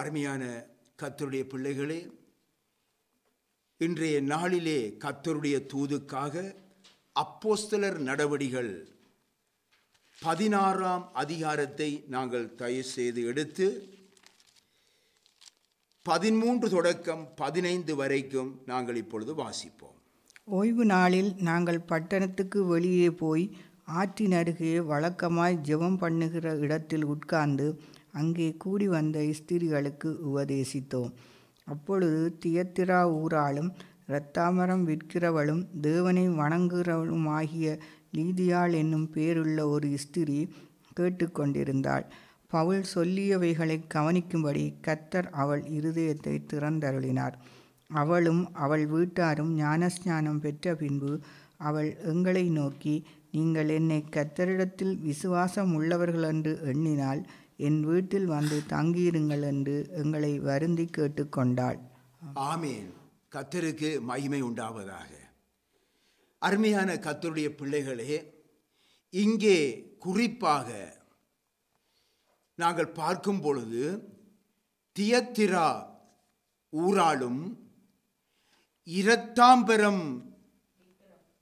அருமையான கத்தருடைய பிள்ளைகளே இன்றைய நாளிலே கத்தருடைய தூதுக்காக அப்போஸ்தலர் நடவடிகள் பதினாறாம் அதிகாரத்தை நாங்கள் தயவு செய்து எடுத்து பதிமூன்று தொடக்கம் பதினைந்து வரைக்கும் நாங்கள் இப்பொழுது வாசிப்போம் ஓய்வு நாளில் நாங்கள் பட்டணத்துக்கு வெளியே போய் ஆற்றின் அருகே வழக்கமாய் ஜெபம் பண்ணுகிற இடத்தில் உட்கார்ந்து அங்கே கூடி வந்த ஸ்திரிகளுக்கு உபதேசித்தோம் அப்பொழுது தியத்திரா ஊராளும் இரத்தாமரம் விற்கிறவளும் தேவனை வணங்குகிறவளுமாகிய லீதியாள் என்னும் பேருள்ள ஒரு ஸ்திரி கேட்டுக்கொண்டிருந்தாள் பவுல் சொல்லியவைகளை கவனிக்கும்படி கத்தர் அவள் இருதயத்தை திறந்தருளினார் அவளும் அவள் வீட்டாரும் ஞானஸ்நானம் பெற்ற பின்பு அவள் எங்களை நோக்கி நீங்கள் என்னை கத்தரிடத்தில் விசுவாசம் உள்ளவர்களென்று எண்ணினால் என் வீட்டில் வந்து தங்கியிருங்கள் என்று எங்களை வருந்தி கேட்டுக்கொண்டாள் ஆமேன் கத்தருக்கு மகிமை உண்டாவதாக அருமையான கத்தருடைய பிள்ளைகளே இங்கே குறிப்பாக நாங்கள் பார்க்கும் பொழுது தியத்திரா ஊராலும் இரத்தாம்பரம்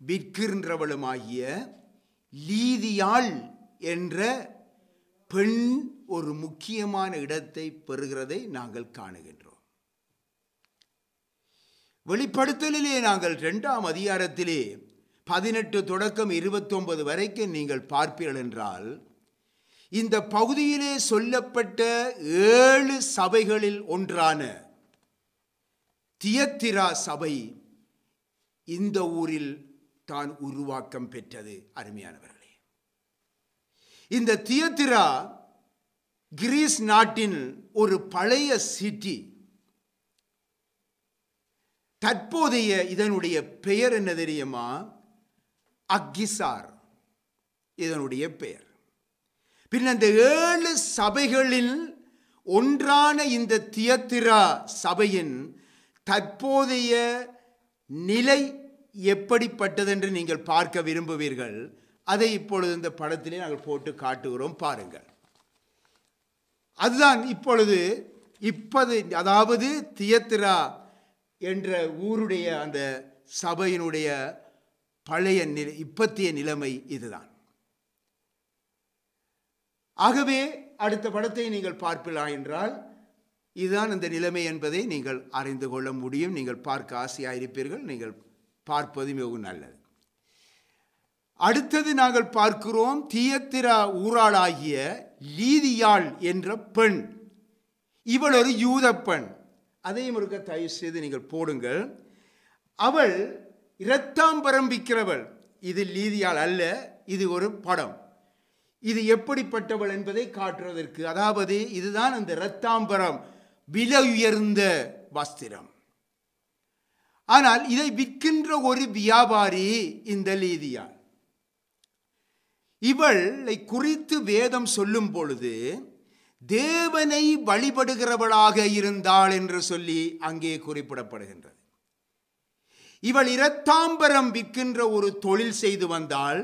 விற்கின்றவளுமாகிய லீதியாள் என்ற பெண் ஒரு முக்கியமான இடத்தை பெறுகிறதை நாங்கள் காணுகின்றோம் வெளிப்படுத்தலிலே நாங்கள் ரெண்டாம் அதிகாரத்திலே பதினெட்டு தொடக்கம் இருபத்தொன்பது வரைக்கும் நீங்கள் பார்ப்பீர்கள் என்றால் இந்த பகுதியிலே சொல்லப்பட்ட ஏழு சபைகளில் ஒன்றான தியத்திரா சபை இந்த ஊரில் தான் உருவாக்கம் பெற்றது அருமையானவர்களே இந்த தியத்திரா கிரீஸ் நாட்டின் ஒரு பழைய சிட்டி தற்போதைய இதனுடைய பெயர் என்ன தெரியுமா அக்கிசார் இதனுடைய பெயர் பின் அந்த ஏழு சபைகளில் ஒன்றான இந்த தியத்திரா சபையின் தற்போதைய நிலை எப்படிப்பட்டதென்று நீங்கள் பார்க்க விரும்புவீர்கள் அதை இப்பொழுது இந்த படத்திலே நாங்கள் போட்டு காட்டுகிறோம் பாருங்கள் அதுதான் இப்பொழுது இப்பது அதாவது தியத்திரா என்ற ஊருடைய அந்த சபையினுடைய பழைய நிலை இப்பத்திய நிலைமை இதுதான் ஆகவே அடுத்த படத்தை நீங்கள் பார்ப்பிலா என்றால் இதுதான் இந்த நிலைமை என்பதை நீங்கள் அறிந்து கொள்ள முடியும் நீங்கள் பார்க்க ஆசையாக இருப்பீர்கள் நீங்கள் பார்ப்பது மிகவும் நல்லது அடுத்தது நாங்கள் பார்க்கிறோம் தியத்திரா ஊராளாகிய லீதியாள் என்ற பெண் இவள் ஒரு யூத பெண் அதையும் இருக்க தயவு செய்து நீங்கள் போடுங்கள் அவள் இரத்தாம்பரம் விற்கிறவள் இது லீதியால் அல்ல இது ஒரு படம் இது எப்படிப்பட்டவள் என்பதை காட்டுவதற்கு அதாவது இதுதான் அந்த இரத்தாம்பரம் விலை உயர்ந்த வஸ்திரம் ஆனால் இதை விற்கின்ற ஒரு வியாபாரி இந்த லீதியால் இவளை குறித்து வேதம் சொல்லும் பொழுது தேவனை வழிபடுகிறவளாக இருந்தாள் என்று சொல்லி அங்கே குறிப்பிடப்படுகின்றது இவள் இரத்தாம்பரம் விற்கின்ற ஒரு தொழில் செய்து வந்தால்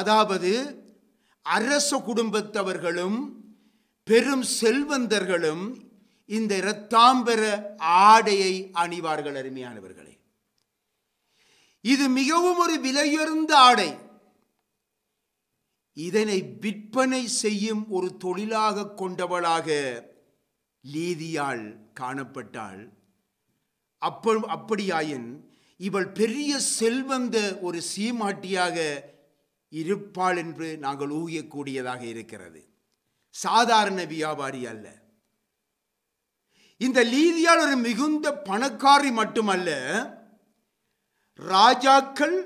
அதாவது அரச குடும்பத்தவர்களும் பெரும் செல்வந்தர்களும் இந்த இரத்தாம்பர ஆடையை அணிவார்கள் அருமையானவர்களே இது மிகவும் ஒரு விலையுயர்ந்த ஆடை இதனை விற்பனை செய்யும் ஒரு தொழிலாக கொண்டவளாக லீதியால் காணப்பட்டாள் அப்ப அப்படியாயின் இவள் பெரிய செல்வந்த ஒரு சீமாட்டியாக இருப்பாள் என்று நாங்கள் ஊகியக்கூடியதாக இருக்கிறது சாதாரண வியாபாரி அல்ல இந்த லீதியால் ஒரு மிகுந்த பணக்காரி மட்டுமல்ல ராஜாக்கள்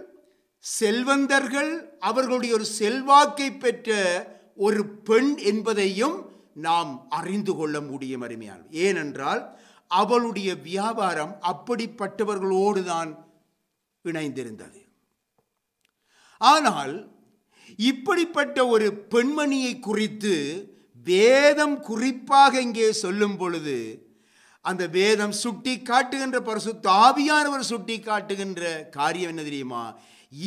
செல்வந்தர்கள் அவர்களுடைய ஒரு செல்வாக்கை பெற்ற ஒரு பெண் என்பதையும் நாம் அறிந்து கொள்ள முடியும் மருமையால் ஏனென்றால் அவளுடைய வியாபாரம் அப்படிப்பட்டவர்களோடு தான் இணைந்திருந்தது ஆனால் இப்படிப்பட்ட ஒரு பெண்மணியை குறித்து வேதம் குறிப்பாக இங்கே சொல்லும் பொழுது அந்த வேதம் சுட்டி காட்டுகின்ற பரிசு தாவியானவர் சுட்டி காட்டுகின்ற காரியம் என்ன தெரியுமா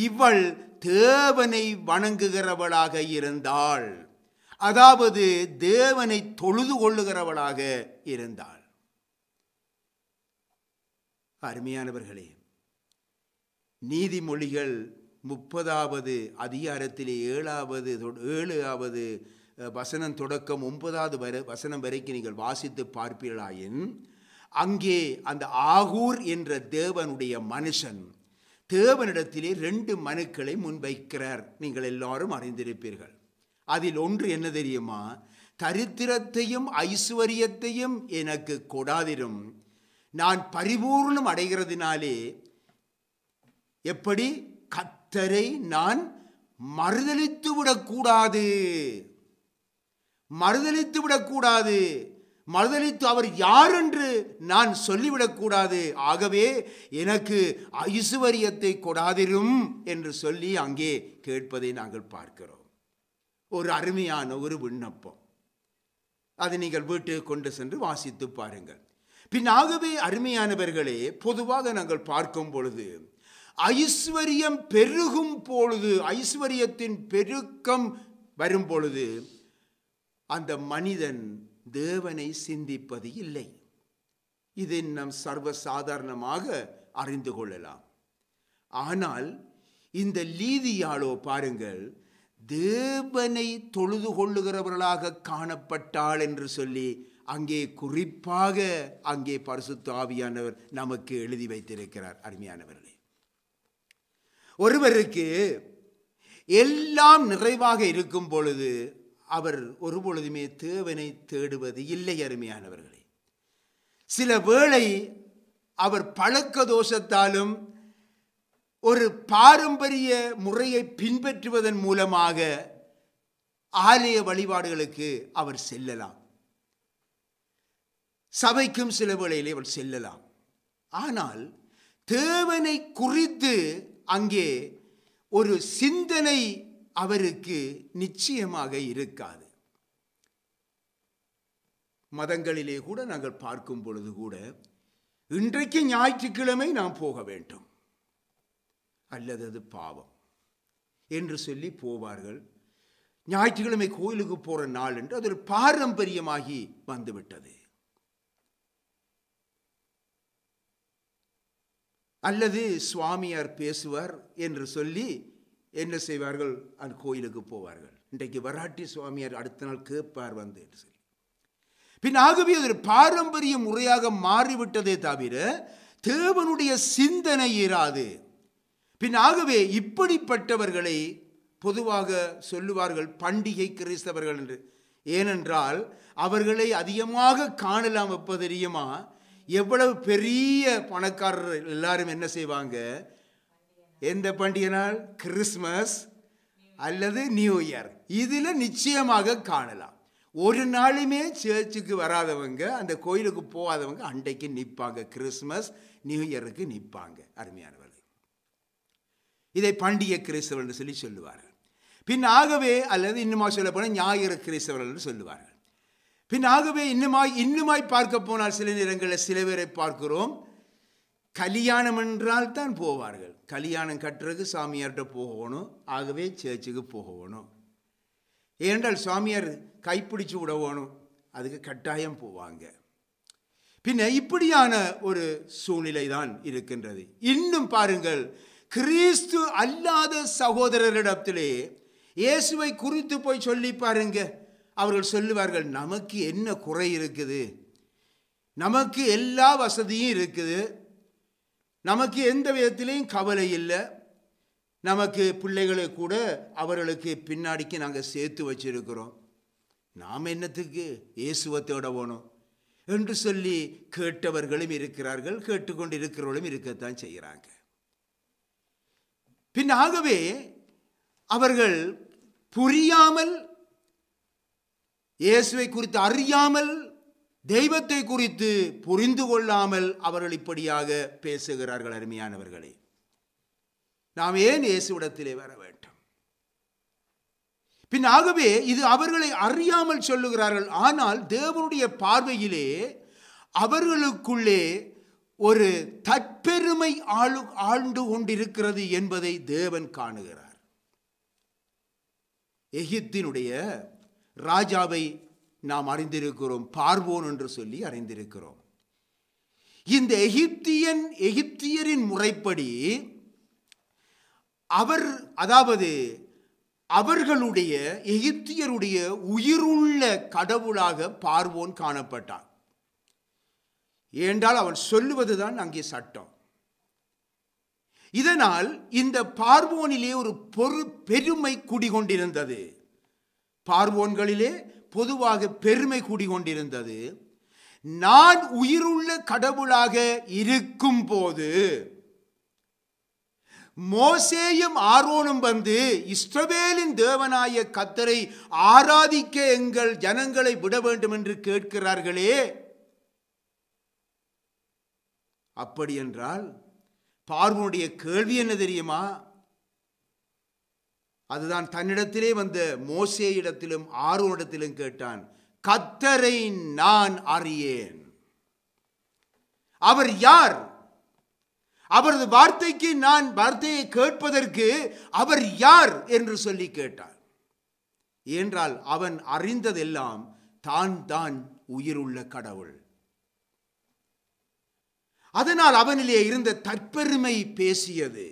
இவள் தேவனை வணங்குகிறவளாக இருந்தாள் அதாவது தேவனை தொழுது கொள்ளுகிறவளாக இருந்தாள் அருமையானவர்களே நீதிமொழிகள் முப்பதாவது அதிகாரத்திலே ஏழாவது ஏழாவது வசனம் தொடக்கம் ஒன்பதாவது வர வசனம் வரைக்கும் நீங்கள் வாசித்து பார்ப்பீர்களாயின் அங்கே அந்த ஆகூர் என்ற தேவனுடைய மனுஷன் தேவனிடத்திலே ரெண்டு மனுக்களை முன்வைக்கிறார் நீங்கள் எல்லாரும் அறிந்திருப்பீர்கள் அதில் ஒன்று என்ன தெரியுமா தரித்திரத்தையும் ஐஸ்வர்யத்தையும் எனக்கு கொடாதிரும் நான் பரிபூர்ணம் அடைகிறதுனாலே எப்படி கத்தரை நான் மறுதளித்து விடக்கூடாது மறுதளித்து விடக்கூடாது மறுதளித்து அவர் யார் என்று நான் சொல்லிவிடக்கூடாது ஆகவே எனக்கு ஐஸ்வர்யத்தை கொடாதிரும் என்று சொல்லி அங்கே கேட்பதை நாங்கள் பார்க்கிறோம் ஒரு அருமையான ஒரு விண்ணப்பம் அதை நீங்கள் வீட்டுக்கு கொண்டு சென்று வாசித்து பாருங்கள் பின் ஆகவே அருமையானவர்களே பொதுவாக நாங்கள் பார்க்கும் பொழுது ஐஸ்வர்யம் பெருகும் பொழுது ஐஸ்வர்யத்தின் பெருக்கம் வரும் பொழுது அந்த மனிதன் தேவனை சிந்திப்பது இல்லை இது நம் சர்வசாதாரணமாக அறிந்து கொள்ளலாம் ஆனால் இந்த லீதியாலோ பாருங்கள் தேவனை தொழுது கொள்ளுகிறவர்களாக காணப்பட்டாள் என்று சொல்லி அங்கே குறிப்பாக அங்கே பரிசுத்த ஆவியானவர் நமக்கு எழுதி வைத்திருக்கிறார் அருமையானவர்களே ஒருவருக்கு எல்லாம் நிறைவாக இருக்கும் பொழுது அவர் ஒருபொழுதுமே தேவனை தேடுவது இல்லை அருமையானவர்களே சில வேளை அவர் பழக்க தோஷத்தாலும் ஒரு பாரம்பரிய முறையை பின்பற்றுவதன் மூலமாக ஆலய வழிபாடுகளுக்கு அவர் செல்லலாம் சபைக்கும் சில வேளையில் அவர் செல்லலாம் ஆனால் தேவனை குறித்து அங்கே ஒரு சிந்தனை அவருக்கு நிச்சயமாக இருக்காது மதங்களிலே கூட நாங்கள் பார்க்கும் பொழுது கூட இன்றைக்கு ஞாயிற்றுக்கிழமை நாம் போக வேண்டும் அல்லது அது பாவம் என்று சொல்லி போவார்கள் ஞாயிற்றுக்கிழமை கோயிலுக்கு போகிற நாள் என்று அது ஒரு பாரம்பரியமாகி வந்துவிட்டது அல்லது சுவாமியார் பேசுவார் என்று சொல்லி என்ன செய்வார்கள் அந்த கோயிலுக்கு போவார்கள் இன்றைக்கு வராட்டி சுவாமியார் அடுத்த நாள் கேட்பார் வந்து சொல்லி பின் ஆகவே அது பாரம்பரிய முறையாக மாறிவிட்டதே தவிர தேவனுடைய சிந்தனை இராது பின் ஆகவே இப்படிப்பட்டவர்களை பொதுவாக சொல்லுவார்கள் பண்டிகை கிறிஸ்தவர்கள் என்று ஏனென்றால் அவர்களை அதிகமாக காணலாம் எப்போ தெரியுமா எவ்வளவு பெரிய பணக்காரர் எல்லாரும் என்ன செய்வாங்க எந்த பண்டிகை நாள் கிறிஸ்மஸ் அல்லது நியூ இயர் இதில் நிச்சயமாக காணலாம் ஒரு நாளுமே சேர்ச்சுக்கு வராதவங்க அந்த கோயிலுக்கு போகாதவங்க அன்றைக்கு நிற்பாங்க கிறிஸ்மஸ் நியூ இயருக்கு நிற்பாங்க அருமையானவர்கள் இதை பண்டிகை கிறிஸ்தவர்கள் என்று சொல்லி சொல்லுவார்கள் பின் ஆகவே அல்லது இன்னுமா சொல்ல போனால் ஞாயிறு கிறிஸ்தவர்கள் என்று சொல்லுவார்கள் பின் ஆகவே இன்னுமாய் இன்னுமாய் பார்க்க போனால் சில நேரங்களில் சில பேரை பார்க்கிறோம் கல்யாணம் என்றால் தான் போவார்கள் கல்யாணம் கட்டுறதுக்கு சாமியார்கிட்ட போகணும் ஆகவே சேர்ச்சுக்கு போகணும் ஏனென்றால் சாமியார் கைப்பிடிச்சு விடவணும் அதுக்கு கட்டாயம் போவாங்க பின்ன இப்படியான ஒரு சூழ்நிலை தான் இருக்கின்றது இன்னும் பாருங்கள் கிறிஸ்து அல்லாத சகோதரரிடத்திலே இயேசுவை குறித்து போய் சொல்லி பாருங்க அவர்கள் சொல்லுவார்கள் நமக்கு என்ன குறை இருக்குது நமக்கு எல்லா வசதியும் இருக்குது நமக்கு எந்த விதத்திலையும் கவலை இல்லை நமக்கு பிள்ளைகளை கூட அவர்களுக்கு பின்னாடிக்கு நாங்கள் சேர்த்து வச்சிருக்கிறோம் நாம் என்னத்துக்கு இயேசுவை தேட போனோம் என்று சொல்லி கேட்டவர்களும் இருக்கிறார்கள் கேட்டுக்கொண்டு இருக்கிறவர்களும் இருக்கத்தான் செய்கிறாங்க பின் ஆகவே அவர்கள் புரியாமல் இயேசுவை குறித்து அறியாமல் தெய்வத்தை குறித்து புரிந்து கொள்ளாமல் அவர்கள் இப்படியாக பேசுகிறார்கள் அருமையானவர்களே நாம் ஏன் இயேசுவிடத்திலே வர வேண்டும் பின் ஆகவே இது அவர்களை அறியாமல் சொல்லுகிறார்கள் ஆனால் தேவனுடைய பார்வையிலே அவர்களுக்குள்ளே ஒரு தற்பெருமை ஆளு ஆழ்ந்து கொண்டிருக்கிறது என்பதை தேவன் காணுகிறார் எகிப்தினுடைய ராஜாவை நாம் அறிந்திருக்கிறோம் பார்வோன் என்று சொல்லி அறிந்திருக்கிறோம் இந்த எகிப்தியன் எகிப்தியரின் முறைப்படி அவர் அதாவது அவர்களுடைய எகிப்தியருடைய உயிருள்ள கடவுளாக பார்வோன் காணப்பட்டான் ஏன்றால் அவன் சொல்லுவதுதான் அங்கே சட்டம் இதனால் இந்த பார்வோனிலே ஒரு பொறு பெருமை குடிகொண்டிருந்தது பார்வோன்களிலே பொதுவாக பெருமை கூடிக்கொண்டிருந்தது நான் உயிருள்ள கடவுளாக இருக்கும் போது மோசேயும் ஆரோனும் வந்து இஸ்ரவேலின் தேவனாய கத்தரை ஆராதிக்க எங்கள் ஜனங்களை விட வேண்டும் என்று கேட்கிறார்களே அப்படி என்றால் பார்வனுடைய கேள்வி என்ன தெரியுமா அதுதான் தன்னிடத்திலே வந்த மோசே இடத்திலும் இடத்திலும் கேட்டான் கத்தரை நான் அறியேன் அவர் யார் அவரது வார்த்தைக்கு நான் வார்த்தையை கேட்பதற்கு அவர் யார் என்று சொல்லி கேட்டார் என்றால் அவன் அறிந்ததெல்லாம் தான் தான் உயிருள்ள கடவுள் அதனால் அவனிலே இருந்த தற்பெருமை பேசியது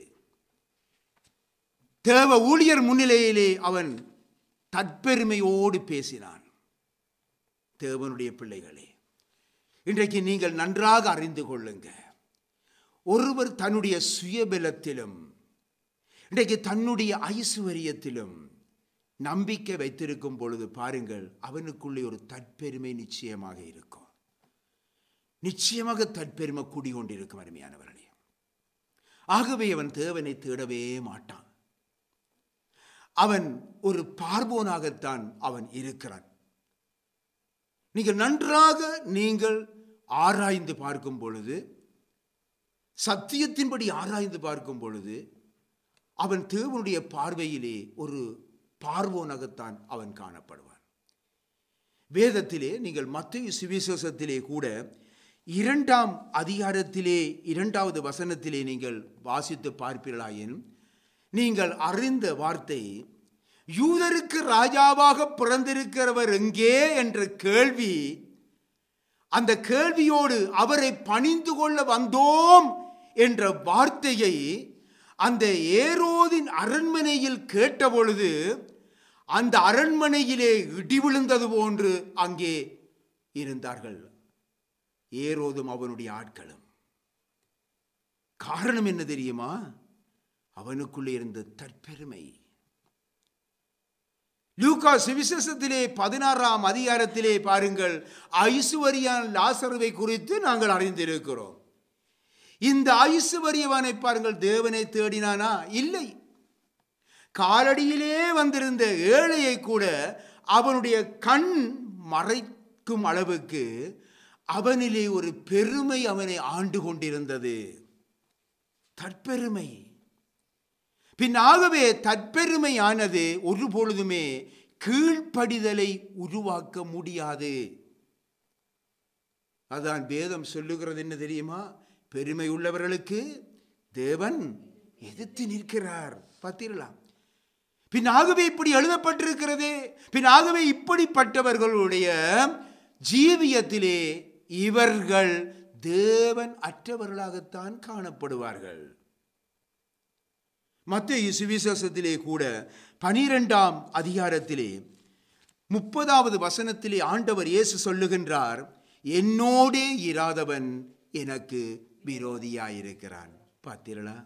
தேவ ஊழியர் முன்னிலையிலே அவன் தற்பெருமையோடு பேசினான் தேவனுடைய பிள்ளைகளே இன்றைக்கு நீங்கள் நன்றாக அறிந்து கொள்ளுங்க ஒருவர் தன்னுடைய சுயபலத்திலும் இன்றைக்கு தன்னுடைய ஐஸ்வர்யத்திலும் நம்பிக்கை வைத்திருக்கும் பொழுது பாருங்கள் அவனுக்குள்ளே ஒரு தற்பெருமை நிச்சயமாக இருக்கும் நிச்சயமாக தற்பெருமை கூடிக்கொண்டிருக்கும் அருமையானவர்களே ஆகவே அவன் தேவனை தேடவே மாட்டான் அவன் ஒரு பார்வோனாகத்தான் அவன் இருக்கிறான் நீங்கள் நன்றாக நீங்கள் ஆராய்ந்து பார்க்கும் பொழுது சத்தியத்தின்படி ஆராய்ந்து பார்க்கும் பொழுது அவன் தேவனுடைய பார்வையிலே ஒரு பார்வோனாகத்தான் அவன் காணப்படுவான் வேதத்திலே நீங்கள் மத்திய சுவிசேஷத்திலே கூட இரண்டாம் அதிகாரத்திலே இரண்டாவது வசனத்திலே நீங்கள் வாசித்து பார்ப்பீர்களாயின் நீங்கள் அறிந்த வார்த்தை யூதருக்கு ராஜாவாக பிறந்திருக்கிறவர் எங்கே என்ற கேள்வி அந்த கேள்வியோடு அவரை பணிந்து கொள்ள வந்தோம் என்ற வார்த்தையை அந்த ஏரோதின் அரண்மனையில் கேட்டபொழுது அந்த அரண்மனையிலே இடி விழுந்தது போன்று அங்கே இருந்தார்கள் ஏரோதும் அவனுடைய ஆட்களும் காரணம் என்ன தெரியுமா அவனுக்குள்ளே இருந்த தற்பெருமை லூகா சுவிசேஷத்திலே பதினாறாம் அதிகாரத்திலே பாருங்கள் ஐசுவரியான் லாசருவை குறித்து நாங்கள் அறிந்திருக்கிறோம் இந்த ஐசுவரியவானை பாருங்கள் தேவனை தேடினானா இல்லை காலடியிலே வந்திருந்த ஏழையை கூட அவனுடைய கண் மறைக்கும் அளவுக்கு அவனிலே ஒரு பெருமை அவனை ஆண்டு கொண்டிருந்தது தற்பெருமை பின்னாகவே தற்பெருமையானது ஒருபொழுதுமே கீழ்ப்படிதலை உருவாக்க முடியாது அதான் வேதம் சொல்லுகிறது என்ன தெரியுமா பெருமை உள்ளவர்களுக்கு தேவன் எதிர்த்து நிற்கிறார் பின் பின்னாகவே இப்படி எழுதப்பட்டிருக்கிறது பின்னாகவே இப்படிப்பட்டவர்களுடைய ஜீவியத்திலே இவர்கள் தேவன் அற்றவர்களாகத்தான் காணப்படுவார்கள் மத்திய சுவிசேஷத்திலே கூட பனிரெண்டாம் அதிகாரத்திலே முப்பதாவது வசனத்திலே ஆண்டவர் இயேசு சொல்லுகின்றார் என்னோடே இராதவன் எனக்கு விரோதியாயிருக்கிறான் பார்த்தீர்களா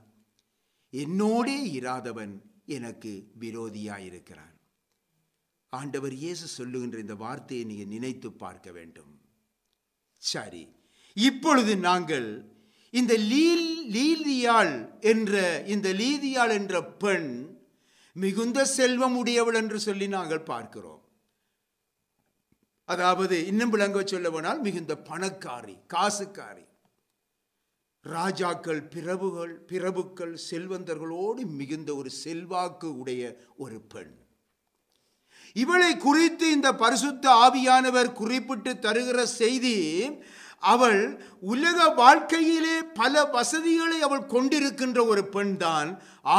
என்னோடே இராதவன் எனக்கு விரோதியாயிருக்கிறான் ஆண்டவர் இயேசு சொல்லுகின்ற இந்த வார்த்தையை நீங்கள் நினைத்து பார்க்க வேண்டும் சரி இப்பொழுது நாங்கள் இந்த லீல் லீதியாள் என்ற இந்த லீதியாள் என்ற பெண் மிகுந்த செல்வம் உடையவள் என்று சொல்லி நாங்கள் பார்க்கிறோம் அதாவது இன்னும் விளங்க சொல்ல போனால் மிகுந்த பணக்காரி காசுக்காரி ராஜாக்கள் பிரபுகள் பிரபுக்கள் செல்வந்தர்களோடு மிகுந்த ஒரு செல்வாக்கு உடைய ஒரு பெண் இவளை குறித்து இந்த பரிசுத்த ஆவியானவர் குறிப்பிட்டு தருகிற செய்தி அவள் உலக வாழ்க்கையிலே பல வசதிகளை அவள் கொண்டிருக்கின்ற ஒரு பெண்தான்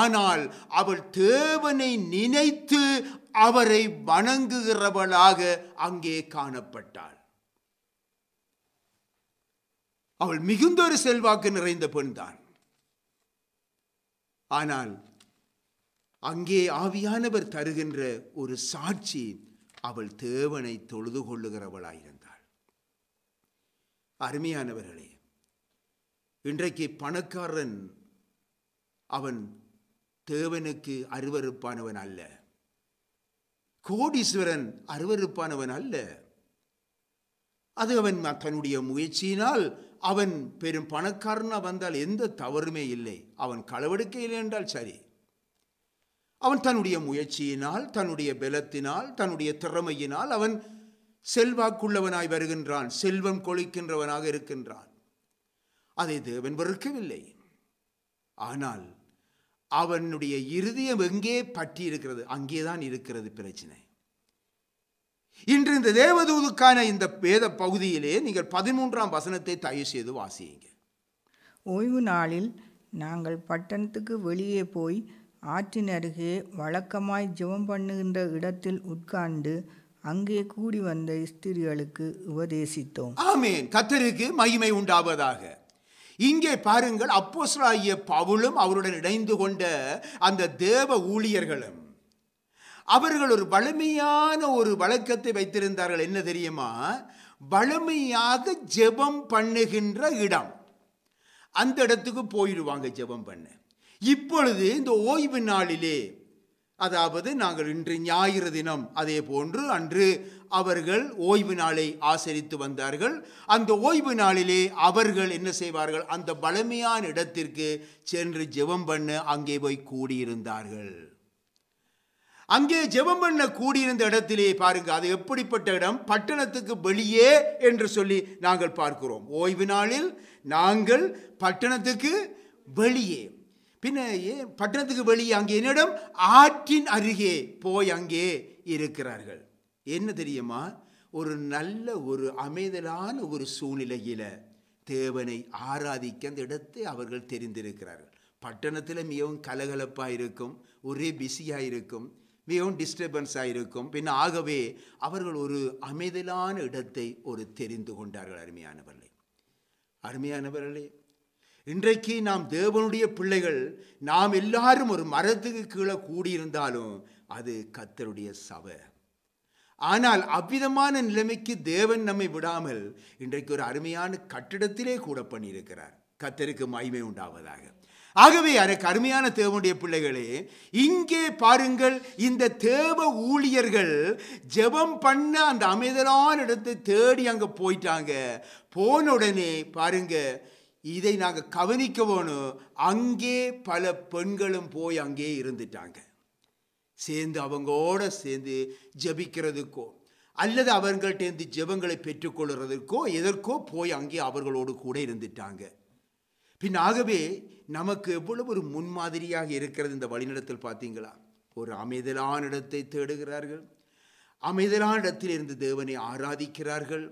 ஆனால் அவள் தேவனை நினைத்து அவரை வணங்குகிறவளாக அங்கே காணப்பட்டாள் அவள் மிகுந்த ஒரு செல்வாக்கு நிறைந்த பெண்தான் ஆனால் அங்கே ஆவியானவர் தருகின்ற ஒரு சாட்சி அவள் தேவனை தொழுது கொள்ளுகிறவளாயிருந்தார் அருமையானவர்களே இன்றைக்கு பணக்காரன் அவன் தேவனுக்கு அருவறுப்பானவன் அல்ல கோடீஸ்வரன் அருவறுப்பானவன் அல்ல அது அவன் தன்னுடைய முயற்சியினால் அவன் பெரும் பணக்காரனாக வந்தால் எந்த தவறுமே இல்லை அவன் களவெடுக்க இல்லை என்றால் சரி அவன் தன்னுடைய முயற்சியினால் தன்னுடைய பலத்தினால் தன்னுடைய திறமையினால் அவன் செல்வாக்குள்ளவனாய் வருகின்றான் செல்வம் கொளிக்கின்றவனாக இருக்கின்றான் அதை தேவன் வெறுக்கவில்லை ஆனால் அவனுடைய இருதயம் எங்கே பற்றி இருக்கிறது அங்கேதான் இருக்கிறது பிரச்சனை இன்று இந்த தேவதூதுக்கான இந்த வேத பகுதியிலே நீங்கள் பதிமூன்றாம் வசனத்தை தயவு செய்து வாசியுங்க ஓய்வு நாளில் நாங்கள் பட்டணத்துக்கு வெளியே போய் ஆற்றின் அருகே வழக்கமாய் ஜெபம் பண்ணுகின்ற இடத்தில் உட்கார்ந்து அங்கே கூடி வந்த ஸ்திரிகளுக்கு உபதேசித்தோம் ஆமேன் கத்தருக்கு மகிமை உண்டாவதாக இங்கே பாருங்கள் அப்போஸ்ராகிய பவுலும் அவருடன் இணைந்து கொண்ட அந்த தேவ ஊழியர்களும் அவர்கள் ஒரு வலிமையான ஒரு வழக்கத்தை வைத்திருந்தார்கள் என்ன தெரியுமா வலிமையாக ஜெபம் பண்ணுகின்ற இடம் அந்த இடத்துக்கு போயிடுவாங்க ஜெபம் பண்ண இப்பொழுது இந்த ஓய்வு நாளிலே அதாவது நாங்கள் இன்று ஞாயிறு தினம் அதே போன்று அன்று அவர்கள் ஓய்வு நாளை ஆசரித்து வந்தார்கள் அந்த ஓய்வு நாளிலே அவர்கள் என்ன செய்வார்கள் அந்த பழமையான இடத்திற்கு சென்று ஜெபம் பண்ண அங்கே போய் கூடியிருந்தார்கள் அங்கே ஜெபம் பண்ண கூடியிருந்த இடத்திலே பாருங்க அது எப்படிப்பட்ட இடம் பட்டணத்துக்கு வெளியே என்று சொல்லி நாங்கள் பார்க்கிறோம் ஓய்வு நாளில் நாங்கள் பட்டணத்துக்கு வெளியே பின்ன பட்டணத்துக்கு வெளியே அங்கே என்னிடம் ஆற்றின் அருகே போய் அங்கே இருக்கிறார்கள் என்ன தெரியுமா ஒரு நல்ல ஒரு அமைதலான ஒரு சூழ்நிலையில் தேவனை ஆராதிக்க அந்த இடத்தை அவர்கள் தெரிந்திருக்கிறார்கள் பட்டணத்தில் மிகவும் கலகலப்பாக இருக்கும் ஒரே பிஸியாக இருக்கும் மிகவும் டிஸ்டர்பன்ஸாக இருக்கும் பின் ஆகவே அவர்கள் ஒரு அமைதலான இடத்தை ஒரு தெரிந்து கொண்டார்கள் அருமையானவர்களே அருமையானவர்களே இன்றைக்கு நாம் தேவனுடைய பிள்ளைகள் நாம் எல்லாரும் ஒரு மரத்துக்கு கீழே கூடியிருந்தாலும் அது கத்தருடைய சவ ஆனால் அவ்விதமான நிலைமைக்கு தேவன் நம்மை விடாமல் இன்றைக்கு ஒரு அருமையான கட்டிடத்திலே கூட பண்ணியிருக்கிறார் கத்தருக்கு மகிமை உண்டாவதாக ஆகவே அதற்கு அருமையான தேவனுடைய பிள்ளைகளே இங்கே பாருங்கள் இந்த தேவ ஊழியர்கள் ஜெபம் பண்ண அந்த அமைதலான இடத்தை தேடி அங்கே போயிட்டாங்க போன உடனே பாருங்கள் இதை நாங்கள் கவனிக்க அங்கே பல பெண்களும் போய் அங்கே இருந்துட்டாங்க சேர்ந்து அவங்களோட சேர்ந்து ஜபிக்கிறதுக்கோ அல்லது அவர்கள்ட்டேருந்து ஜெபங்களை பெற்றுக்கொள்கிறதுக்கோ எதற்கோ போய் அங்கே அவர்களோடு கூட இருந்துட்டாங்க பின் ஆகவே நமக்கு எவ்வளவு ஒரு முன்மாதிரியாக இருக்கிறது இந்த வழிநடத்தில் பார்த்தீங்களா ஒரு அமைதலான இடத்தை தேடுகிறார்கள் அமைதலான இடத்தில் இருந்து தேவனை ஆராதிக்கிறார்கள்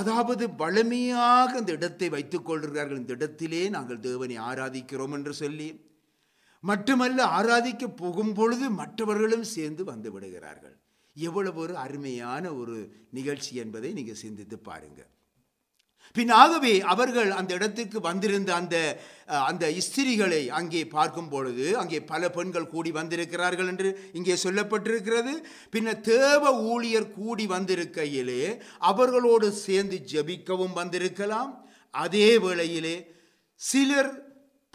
அதாவது வலிமையாக இந்த இடத்தை வைத்துக் கொள்கிறார்கள் இந்த இடத்திலே நாங்கள் தேவனை ஆராதிக்கிறோம் என்று சொல்லி மட்டுமல்ல ஆராதிக்க போகும் பொழுது மற்றவர்களும் சேர்ந்து வந்து விடுகிறார்கள் எவ்வளவு ஒரு அருமையான ஒரு நிகழ்ச்சி என்பதை நீங்கள் சிந்தித்து பாருங்கள் பின்னாகவே அவர்கள் அந்த இடத்துக்கு வந்திருந்த அந்த அந்த இஸ்திரிகளை அங்கே பார்க்கும் பொழுது அங்கே பல பெண்கள் கூடி வந்திருக்கிறார்கள் என்று இங்கே சொல்லப்பட்டிருக்கிறது பின்னர் தேவ ஊழியர் கூடி வந்திருக்கையிலே அவர்களோடு சேர்ந்து ஜபிக்கவும் வந்திருக்கலாம் அதே வேளையிலே சிலர்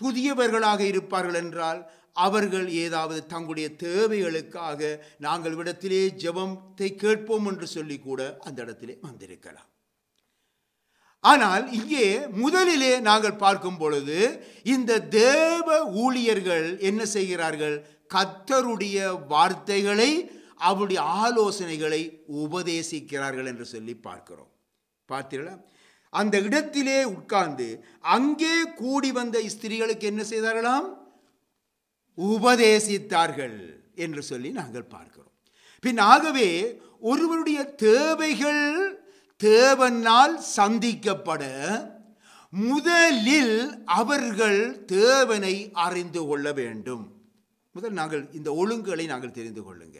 புதியவர்களாக இருப்பார்கள் என்றால் அவர்கள் ஏதாவது தங்களுடைய தேவைகளுக்காக நாங்கள் இடத்திலே ஜபத்தை கேட்போம் என்று சொல்லி கூட அந்த இடத்திலே வந்திருக்கலாம் ஆனால் இங்கே முதலிலே நாங்கள் பார்க்கும் பொழுது இந்த தேவ ஊழியர்கள் என்ன செய்கிறார்கள் கத்தருடைய வார்த்தைகளை அவருடைய ஆலோசனைகளை உபதேசிக்கிறார்கள் என்று சொல்லி பார்க்கிறோம் பார்த்தீர்களா அந்த இடத்திலே உட்கார்ந்து அங்கே கூடி வந்த ஸ்திரீகளுக்கு என்ன செய்தார்களாம் உபதேசித்தார்கள் என்று சொல்லி நாங்கள் பார்க்கிறோம் பின் ஆகவே ஒருவருடைய தேவைகள் தேவனால் சந்திக்கப்பட முதலில் அவர்கள் தேவனை அறிந்து கொள்ள வேண்டும் முதல் நாங்கள் இந்த ஒழுங்குகளை நாங்கள் தெரிந்து கொள்ளுங்க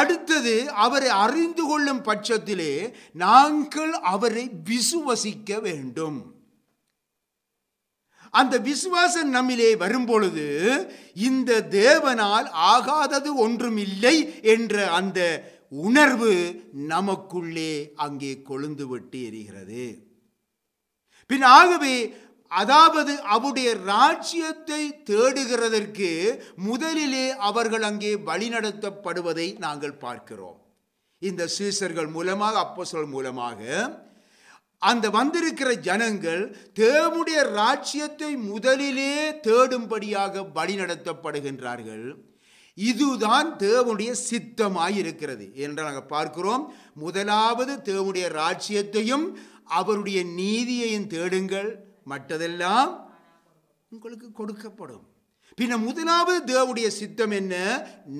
அடுத்தது அவரை அறிந்து கொள்ளும் பட்சத்திலே நாங்கள் அவரை விசுவசிக்க வேண்டும் அந்த விசுவாசம் நம்மிலே வரும்பொழுது இந்த தேவனால் ஆகாதது ஒன்றும் இல்லை என்ற அந்த உணர்வு நமக்குள்ளே அங்கே கொழுந்து விட்டு எரிகிறது பின் ஆகவே அதாவது அவருடைய ராஜ்யத்தை தேடுகிறதற்கு முதலிலே அவர்கள் அங்கே வழிநடத்தப்படுவதை நாங்கள் பார்க்கிறோம் இந்த சீசர்கள் மூலமாக அப்போசல் மூலமாக அந்த வந்திருக்கிற ஜனங்கள் தேவனுடைய ராஜ்யத்தை முதலிலே தேடும்படியாக வழிநடத்தப்படுகின்றார்கள் இதுதான் தேவனுடைய சித்தமாய் இருக்கிறது என்று நாங்கள் பார்க்கிறோம் முதலாவது தேவனுடைய ராஜ்யத்தையும் அவருடைய நீதியையும் தேடுங்கள் மற்றதெல்லாம் உங்களுக்கு கொடுக்கப்படும் பின்ன முதலாவது தேவனுடைய சித்தம் என்ன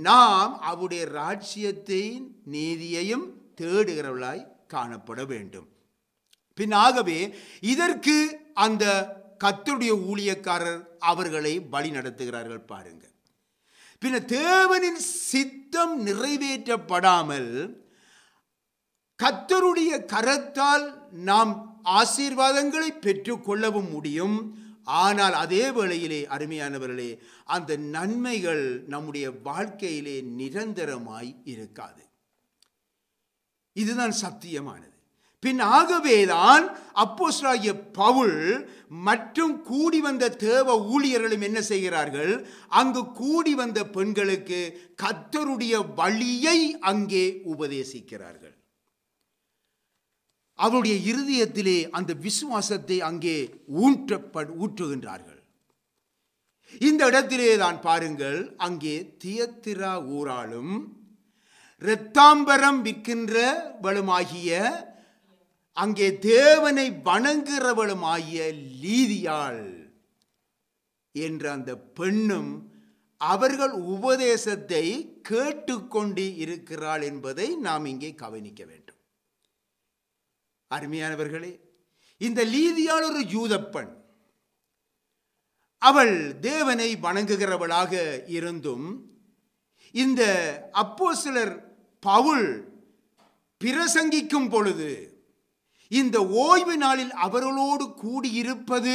நாம் அவருடைய ராஜ்யத்தின் நீதியையும் தேடுகிறவர்களாய் காணப்பட வேண்டும் பின் ஆகவே இதற்கு அந்த கத்துடைய ஊழியக்காரர் அவர்களை வழி நடத்துகிறார்கள் பாருங்கள் பின்ன தேவனின் சித்தம் நிறைவேற்றப்படாமல் கத்தருடைய கரத்தால் நாம் ஆசீர்வாதங்களை பெற்றுக்கொள்ளவும் முடியும் ஆனால் அதே வேளையிலே அருமையானவர்களே அந்த நன்மைகள் நம்முடைய வாழ்க்கையிலே நிரந்தரமாய் இருக்காது இதுதான் சத்தியமானது பின் ஆகவேதான் அப்போஸ்ராகிய பவுல் மற்றும் கூடி வந்த தேவ ஊழியர்களும் என்ன செய்கிறார்கள் அங்கு கூடி வந்த பெண்களுக்கு கத்தருடைய வழியை அங்கே உபதேசிக்கிறார்கள் அவருடைய இருதயத்திலே அந்த விசுவாசத்தை அங்கே ஊற்றப்பட் ஊற்றுகின்றார்கள் இந்த இடத்திலே தான் பாருங்கள் அங்கே தியத்திரா ஊராலும் இரத்தாம்பரம் விற்கின்ற வலுமாகிய அங்கே தேவனை வணங்குகிறவளுமாய லீதியாள் என்ற அந்த பெண்ணும் அவர்கள் உபதேசத்தை கேட்டுக்கொண்டு இருக்கிறாள் என்பதை நாம் இங்கே கவனிக்க வேண்டும் அருமையானவர்களே இந்த லீதியால் ஒரு யூதப்பெண் அவள் தேவனை வணங்குகிறவளாக இருந்தும் இந்த அப்போ சிலர் பவுல் பிரசங்கிக்கும் பொழுது இந்த ஓய்வு நாளில் அவர்களோடு கூடியிருப்பது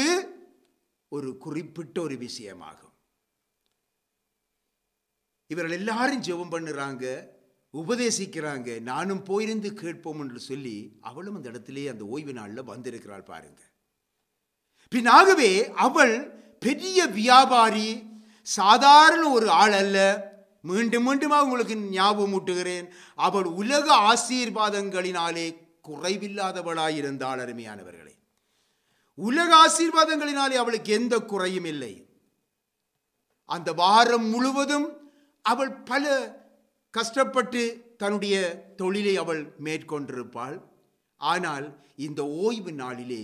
ஒரு குறிப்பிட்ட ஒரு விஷயமாகும் இவர்கள் எல்லாரும் ஜெபம் பண்ணுறாங்க உபதேசிக்கிறாங்க நானும் போயிருந்து கேட்போம் என்று சொல்லி அவளும் அந்த இடத்திலே அந்த ஓய்வு நாளில் வந்திருக்கிறாள் பாருங்க பின்னாகவே அவள் பெரிய வியாபாரி சாதாரண ஒரு ஆள் அல்ல மீண்டும் மீண்டும் உங்களுக்கு ஞாபகம் ஊட்டுகிறேன் அவள் உலக ஆசீர்வாதங்களினாலே குறைவில்லாதவளாயிருந்தாள் அருமையானவர்களே உலக ஆசீர்வாதங்களினாலே அவளுக்கு எந்த குறையும் இல்லை அந்த வாரம் முழுவதும் அவள் பல கஷ்டப்பட்டு தன்னுடைய தொழிலை அவள் மேற்கொண்டிருப்பாள் ஆனால் இந்த ஓய்வு நாளிலே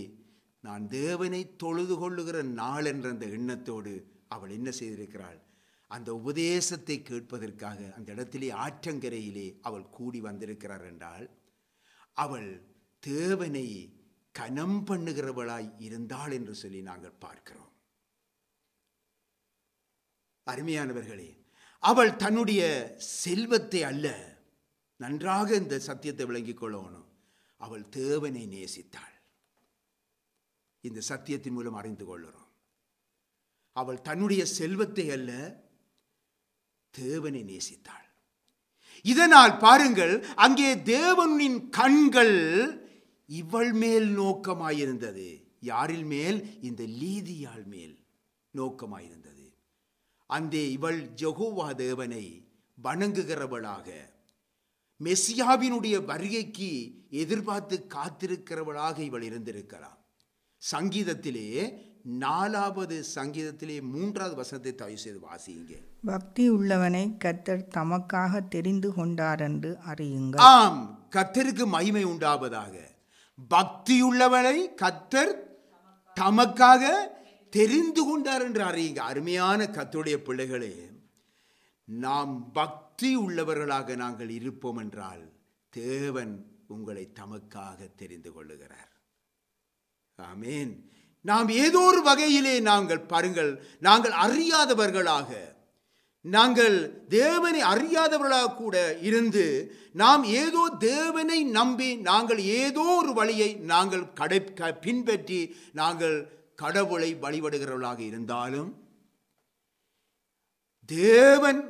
நான் தேவனை தொழுது கொள்ளுகிற நாள் என்ற அந்த எண்ணத்தோடு அவள் என்ன செய்திருக்கிறாள் அந்த உபதேசத்தை கேட்பதற்காக அந்த இடத்திலே ஆற்றங்கரையிலே அவள் கூடி வந்திருக்கிறார் என்றால் அவள் தேவனை கனம் பண்ணுகிறவளாய் இருந்தாள் என்று சொல்லி நாங்கள் பார்க்கிறோம் அருமையானவர்களே அவள் தன்னுடைய செல்வத்தை அல்ல நன்றாக இந்த சத்தியத்தை விளங்கிக் கொள்ளணும் அவள் தேவனை நேசித்தாள் இந்த சத்தியத்தின் மூலம் அறிந்து கொள்கிறோம் அவள் தன்னுடைய செல்வத்தை அல்ல தேவனை நேசித்தாள் இதனால் பாருங்கள் அங்கே தேவனின் கண்கள் இவள் மேல் நோக்கமாயிருந்தது யாரில் மேல் இந்த லீதியால் மேல் நோக்கமாயிருந்தது அந்த இவள் ஜெகோவா தேவனை வணங்குகிறவளாக மெஸ்ஸியாவினுடைய வருகைக்கு எதிர்பார்த்து காத்திருக்கிறவளாக இவள் இருந்திருக்கிறாள் சங்கீதத்திலே நாலாவது சங்கீதத்திலே மூன்றாவது வசனத்தை தயவு செய்து வாசியுங்க பக்தி உள்ளவனை கத்தர் தமக்காக தெரிந்து கொண்டார் என்று அறியுங்க ஆம் கத்தருக்கு மகிமை உண்டாவதாக பக்தி உள்ளவனை கத்தர் தமக்காக தெரிந்து கொண்டார் என்று அறியுங்க அருமையான கத்துடைய பிள்ளைகளே நாம் பக்தி உள்ளவர்களாக நாங்கள் இருப்போம் என்றால் தேவன் உங்களை தமக்காக தெரிந்து கொள்ளுகிறார் ஆமேன் நாம் ஏதோ ஒரு வகையிலே நாங்கள் பாருங்கள் நாங்கள் அறியாதவர்களாக நாங்கள் தேவனை அறியாதவர்களாக கூட இருந்து நாம் ஏதோ தேவனை நம்பி நாங்கள் ஏதோ ஒரு வழியை நாங்கள் கடை பின்பற்றி நாங்கள் கடவுளை வழிபடுகிறவர்களாக இருந்தாலும் தேவன்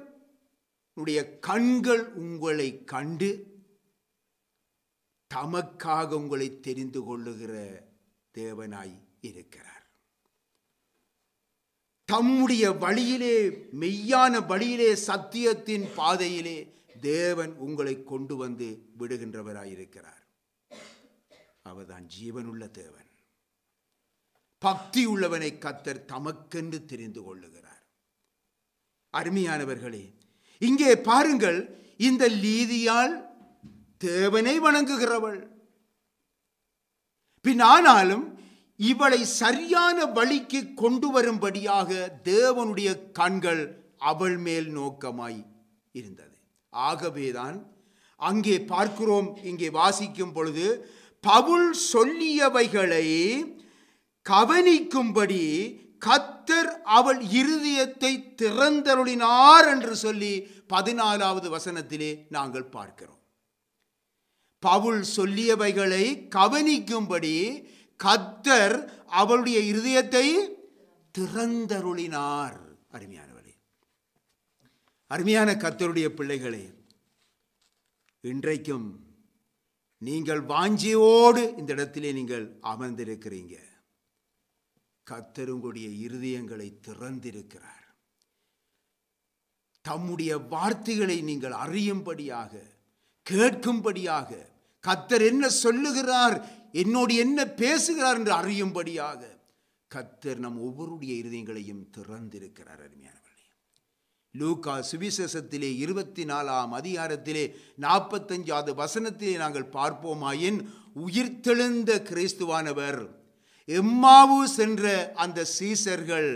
உடைய கண்கள் உங்களை கண்டு தமக்காக உங்களை தெரிந்து கொள்ளுகிற தேவனாய் இருக்கிறார் தம்முடைய வழியிலே மெய்யான வழியிலே சத்தியத்தின் பாதையிலே தேவன் உங்களை கொண்டு வந்து விடுகின்றவராயிருக்கிறார் அவர்தான் ஜீவனுள்ள தேவன் பக்தி உள்ளவனை கத்தர் தமக்கென்று தெரிந்து கொள்ளுகிறார் அருமையானவர்களே இங்கே பாருங்கள் இந்த லீதியால் தேவனை வணங்குகிறவள் பின் ஆனாலும் இவளை சரியான வழிக்கு கொண்டு வரும்படியாக தேவனுடைய கண்கள் அவள் மேல் நோக்கமாய் இருந்தது ஆகவேதான் அங்கே பார்க்கிறோம் இங்கே வாசிக்கும் பொழுது பவுல் சொல்லியவைகளை கவனிக்கும்படி கத்தர் அவள் இருதயத்தை திறந்தருளினார் என்று சொல்லி பதினாலாவது வசனத்திலே நாங்கள் பார்க்கிறோம் பவுல் சொல்லியவைகளை கவனிக்கும்படி கத்தர் அவளுடைய இருதயத்தை திறந்தருளினார் அருமையானவளே அருமையான கத்தருடைய பிள்ளைகளே இன்றைக்கும் நீங்கள் வாஞ்சியோடு இந்த இடத்திலே நீங்கள் அமர்ந்திருக்கிறீங்க கத்தருங்களுடைய இருதயங்களை திறந்திருக்கிறார் தம்முடைய வார்த்தைகளை நீங்கள் அறியும்படியாக கேட்கும்படியாக கத்தர் என்ன சொல்லுகிறார் என்னோடு என்ன பேசுகிறார் என்று அறியும்படியாக கத்தர் நம் ஒவ்வொருடைய இருதயங்களையும் திறந்திருக்கிறார் அருமையானவர்களே லூகா சுவிசேஷத்திலே இருபத்தி நாலாம் அதிகாரத்திலே நாற்பத்தஞ்சாவது வசனத்திலே நாங்கள் பார்ப்போமாயின் உயிர்த்தெழுந்த கிறிஸ்துவானவர் எம்மாவு சென்ற அந்த சீசர்கள்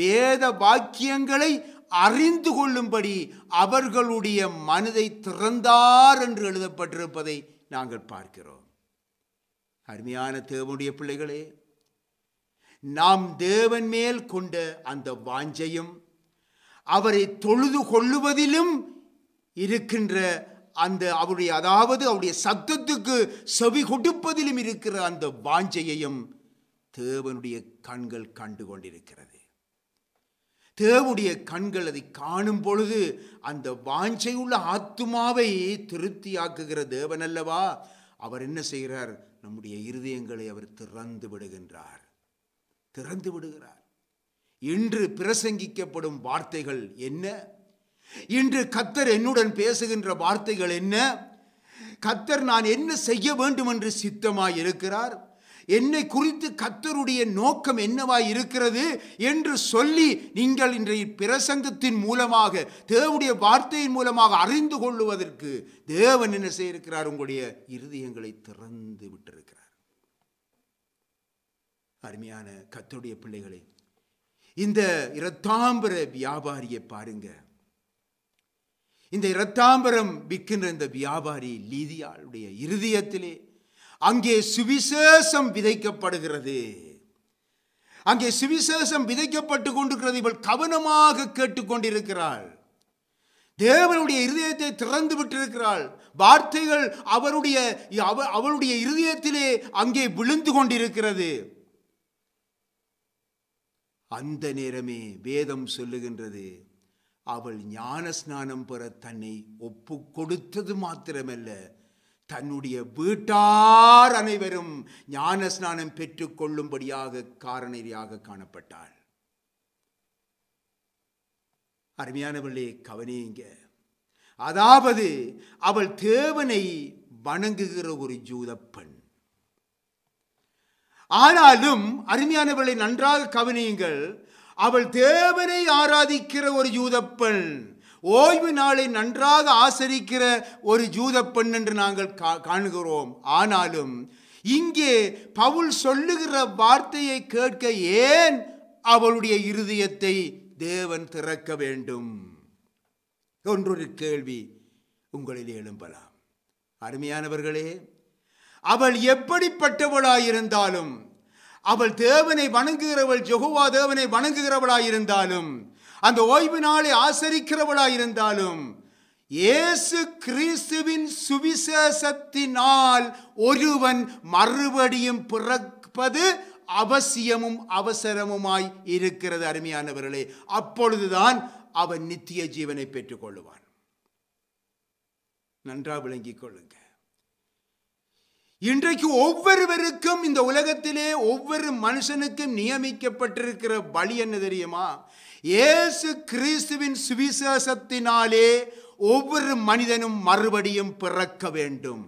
வேத வாக்கியங்களை அறிந்து கொள்ளும்படி அவர்களுடைய மனதை திறந்தார் என்று எழுதப்பட்டிருப்பதை நாங்கள் பார்க்கிறோம் அருமையான தேவனுடைய பிள்ளைகளே நாம் தேவன் மேல் கொண்ட அந்த வாஞ்சையும் அவரை தொழுது கொள்ளுவதிலும் இருக்கின்ற அந்த அவருடைய அதாவது அவருடைய சத்தத்துக்கு செவி கொடுப்பதிலும் இருக்கிற அந்த வாஞ்சையையும் தேவனுடைய கண்கள் கண்டு கொண்டிருக்கிறது தேவனுடைய கண்கள் அதை காணும் பொழுது அந்த வாஞ்சையுள்ள ஆத்துமாவை திருப்தியாக்குகிற தேவன் அல்லவா அவர் என்ன செய்கிறார் நம்முடைய இருதயங்களை அவர் திறந்து விடுகின்றார் திறந்து விடுகிறார் இன்று பிரசங்கிக்கப்படும் வார்த்தைகள் என்ன இன்று கத்தர் என்னுடன் பேசுகின்ற வார்த்தைகள் என்ன கத்தர் நான் என்ன செய்ய வேண்டும் என்று சித்தமாய் இருக்கிறார் என்னை குறித்து கத்தருடைய நோக்கம் என்னவாய் இருக்கிறது என்று சொல்லி நீங்கள் இன்றைய பிரசங்கத்தின் மூலமாக தேவனுடைய வார்த்தையின் மூலமாக அறிந்து கொள்ளுவதற்கு தேவன் என்ன செய்திருக்கிறார் உங்களுடைய இருதயங்களை திறந்து விட்டிருக்கிறார் அருமையான கத்தருடைய பிள்ளைகளை இந்த இரத்தாம்பர வியாபாரியை பாருங்க இந்த இரத்தாம்பரம் விற்கின்ற இந்த வியாபாரி லீதியாளுடைய இருதயத்திலே அங்கே சுவிசேஷம் விதைக்கப்படுகிறது அங்கே சுவிசேஷம் விதைக்கப்பட்டு கொண்டிருக்கிறது இவள் கவனமாக கேட்டுக்கொண்டிருக்கிறாள் தேவனுடைய இருதயத்தை திறந்து விட்டிருக்கிறாள் வார்த்தைகள் அவருடைய அவளுடைய இருதயத்திலே அங்கே விழுந்து கொண்டிருக்கிறது அந்த நேரமே வேதம் சொல்லுகின்றது அவள் ஞான ஸ்நானம் பெற தன்னை ஒப்பு கொடுத்தது மாத்திரமல்ல தன்னுடைய வீட்டார் அனைவரும் ஞான ஸ்நானம் பெற்றுக்கொள்ளும்படியாக காரணியாக காணப்பட்டாள் அருமையானவர்களே கவனியுங்க அதாவது அவள் தேவனை வணங்குகிற ஒரு ஜூத பெண் ஆனாலும் அருமையானவர்களை நன்றாக கவனியுங்கள் அவள் தேவனை ஆராதிக்கிற ஒரு யூத ஓய்வு நாளை நன்றாக ஆசரிக்கிற ஒரு ஜூத பெண் என்று நாங்கள் காணுகிறோம் ஆனாலும் இங்கே பவுல் சொல்லுகிற வார்த்தையை கேட்க ஏன் அவளுடைய இருதயத்தை தேவன் திறக்க வேண்டும் என்றொரு கேள்வி உங்களில் எழும்பலாம் அருமையானவர்களே அவள் எப்படிப்பட்டவளாயிருந்தாலும் அவள் தேவனை வணங்குகிறவள் ஜொகுவா தேவனை வணங்குகிறவளாயிருந்தாலும் இருந்தாலும் அந்த ஓய்வு நாளை இருந்தாலும் இயேசு கிறிஸ்துவின் சுவிசேஷத்தினால் ஒருவன் மறுபடியும் பிறப்பது அவசியமும் அவசரமுமாய் இருக்கிறது அருமையானவர்களே அப்பொழுதுதான் அவன் நித்திய ஜீவனை கொள்ளுவான் நன்றாக விளங்கிக் கொள்ளுங்க இன்றைக்கு ஒவ்வொருவருக்கும் இந்த உலகத்திலே ஒவ்வொரு மனுஷனுக்கும் நியமிக்கப்பட்டிருக்கிற பலி என்ன தெரியுமா இயேசு கிறிஸ்துவின் சுவிசேஷத்தினாலே ஒவ்வொரு மனிதனும் மறுபடியும் பிறக்க வேண்டும்